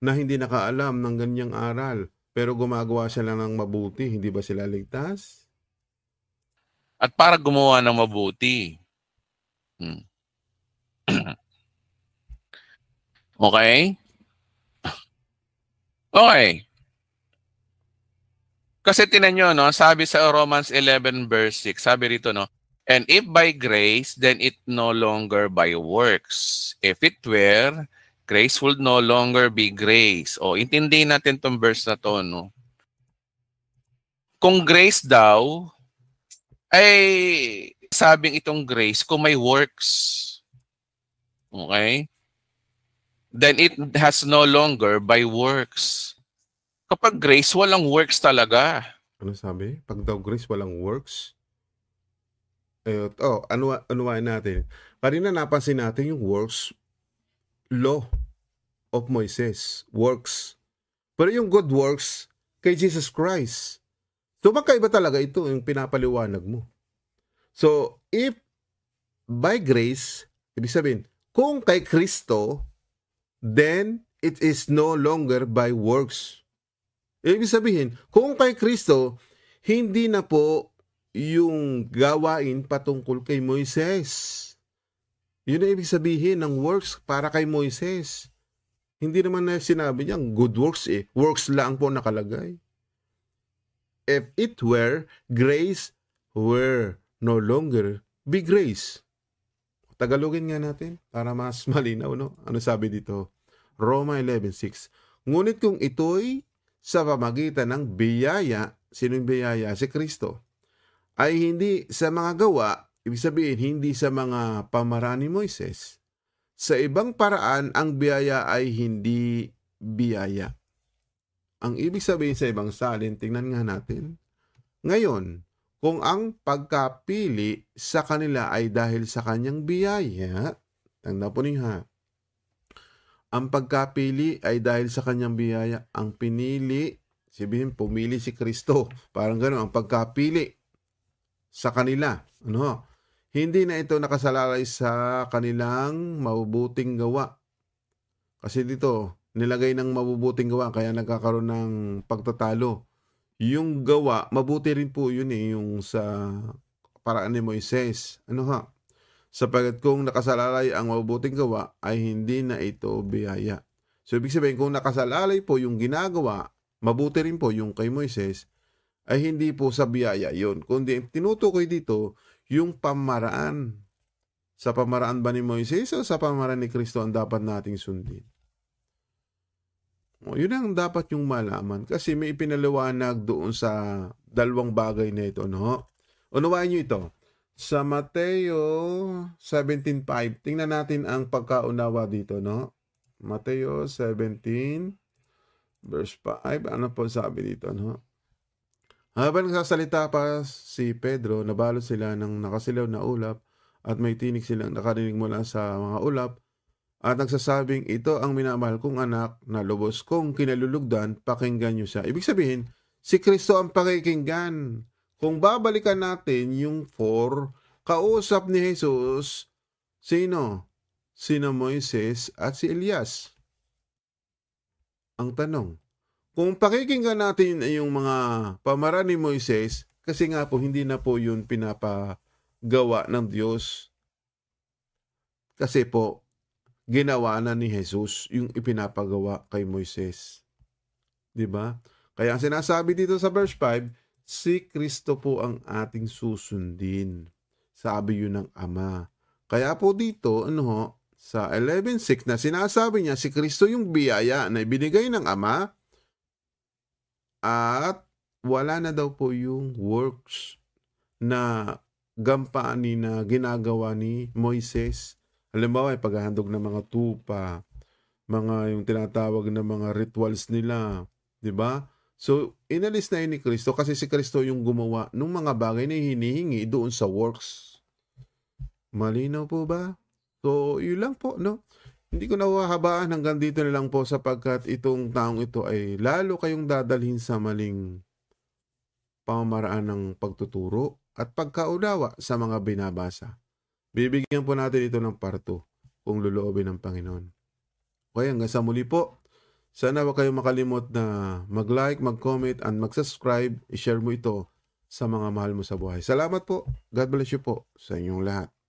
na hindi nakaalam ng ganyang aral pero gumagawa sila ng mabuti, hindi ba sila ligtas? at para gumawa ng mabuti. Hmm. okay? Okay. Kasi tinan nyo, no? sabi sa Romans 11 verse 6, sabi rito, no? And if by grace, then it no longer by works. If it were, grace would no longer be grace. O, intindihin natin tong verse na to, no? Kung grace daw, ay sabing itong grace kung may works. Okay? Then it has no longer by works. Kapag grace, walang works talaga. Ano sabi? Pag daw grace, walang works? Eh, oh, ano, anuwain natin. na napansin natin yung works law of Moises. Works. Pero yung good works kay Jesus Christ. So magkaiba talaga ito yung pinapaliwanag mo. So if by grace, ibig sabihin, kung kay Kristo, then it is no longer by works. Ibig sabihin, kung kay Kristo, hindi na po yung gawain patungkol kay Moises. Yun ang ibig sabihin ng works para kay Moises. Hindi naman na sinabi niya, good works eh. Works lang po nakalagay if it were grace were no longer be grace. Tagalogin nga natin para mas malinaw, no? Ano sabi dito? Roma 11.6 Ngunit kung ito'y sa pamagitan ng biyaya, sinong biyaya? Si Kristo. Ay hindi sa mga gawa, ibig sabihin hindi sa mga pamaraan ni Moises. Sa ibang paraan, ang biyaya ay hindi biyaya. Ang ibig sabihin sa ibang salin, tingnan nga natin. Ngayon, kung ang pagkapili sa kanila ay dahil sa kanyang biyaya, tanda po niyo ha, ang pagkapili ay dahil sa kanyang biyaya. Ang pinili, sabihin, pumili si Kristo. Parang gano'n, ang pagkapili sa kanila. Ano? Hindi na ito nakasalalay sa kanilang mabubuting gawa. Kasi dito, nilagay ng mabubuting gawa kaya nagkakaroon ng pagtatalo. Yung gawa, mabuti rin po yun eh, yung sa paraan ni Moises. Ano ha? Sapagat kung nakasalalay ang mabubuting gawa ay hindi na ito biyaya. So ibig sabihin kung nakasalalay po yung ginagawa, mabuti rin po yung kay Moises, ay hindi po sa biyaya yun. Kundi tinutukoy dito yung pamaraan. Sa pamaraan ba ni Moises o sa pamaraan ni Kristo ang dapat nating sundin? O, oh, yun ang dapat yung malaman kasi may ipinaliwanag doon sa dalawang bagay na ito, no? Unawain nyo ito. Sa Mateo 17.5, tingnan natin ang pagkaunawa dito, no? Mateo 17, verse 5, ano po sabi dito, no? Habang nagsasalita pa si Pedro, nabalot sila ng nakasilaw na ulap at may tinig silang nakarinig mula sa mga ulap at nagsasabing ito ang minamahal kong anak na lubos kong kinalulugdan, pakinggan nyo siya. Ibig sabihin, si Kristo ang pakikinggan. Kung babalikan natin yung 4, kausap ni Jesus, sino? Sino Moises at si Elias. Ang tanong, kung pakikinggan natin yung mga pamaran ni Moises, kasi nga po hindi na po yun pinapagawa ng Diyos. Kasi po, ginawa na ni Jesus yung ipinapagawa kay Moises. 'Di ba? Kaya ang sinasabi dito sa verse 5, si Kristo po ang ating susundin. Sabi yun ng Ama. Kaya po dito, ano ho, sa 11.6 na sinasabi niya, si Kristo yung biyaya na ibinigay ng Ama at wala na daw po yung works na gampani na ginagawa ni Moises Halimbawa, ay eh, paghahandog ng mga tupa, mga yung tinatawag na mga rituals nila, di ba? So, inalis na yun ni Kristo kasi si Kristo yung gumawa ng mga bagay na hinihingi doon sa works. Malinaw po ba? So, yun lang po, no? Hindi ko nawahabaan hanggang dito na lang po sapagkat itong taong ito ay lalo kayong dadalhin sa maling pamamaraan ng pagtuturo at pagkaunawa sa mga binabasa. Bibigyan po natin ito ng part 2 kung loloobin ng Panginoon. Okay, hanggang sa muli po. Sana wag kayong makalimot na mag-like, mag-comment, and mag-subscribe. I-share mo ito sa mga mahal mo sa buhay. Salamat po. God bless you po sa inyong lahat.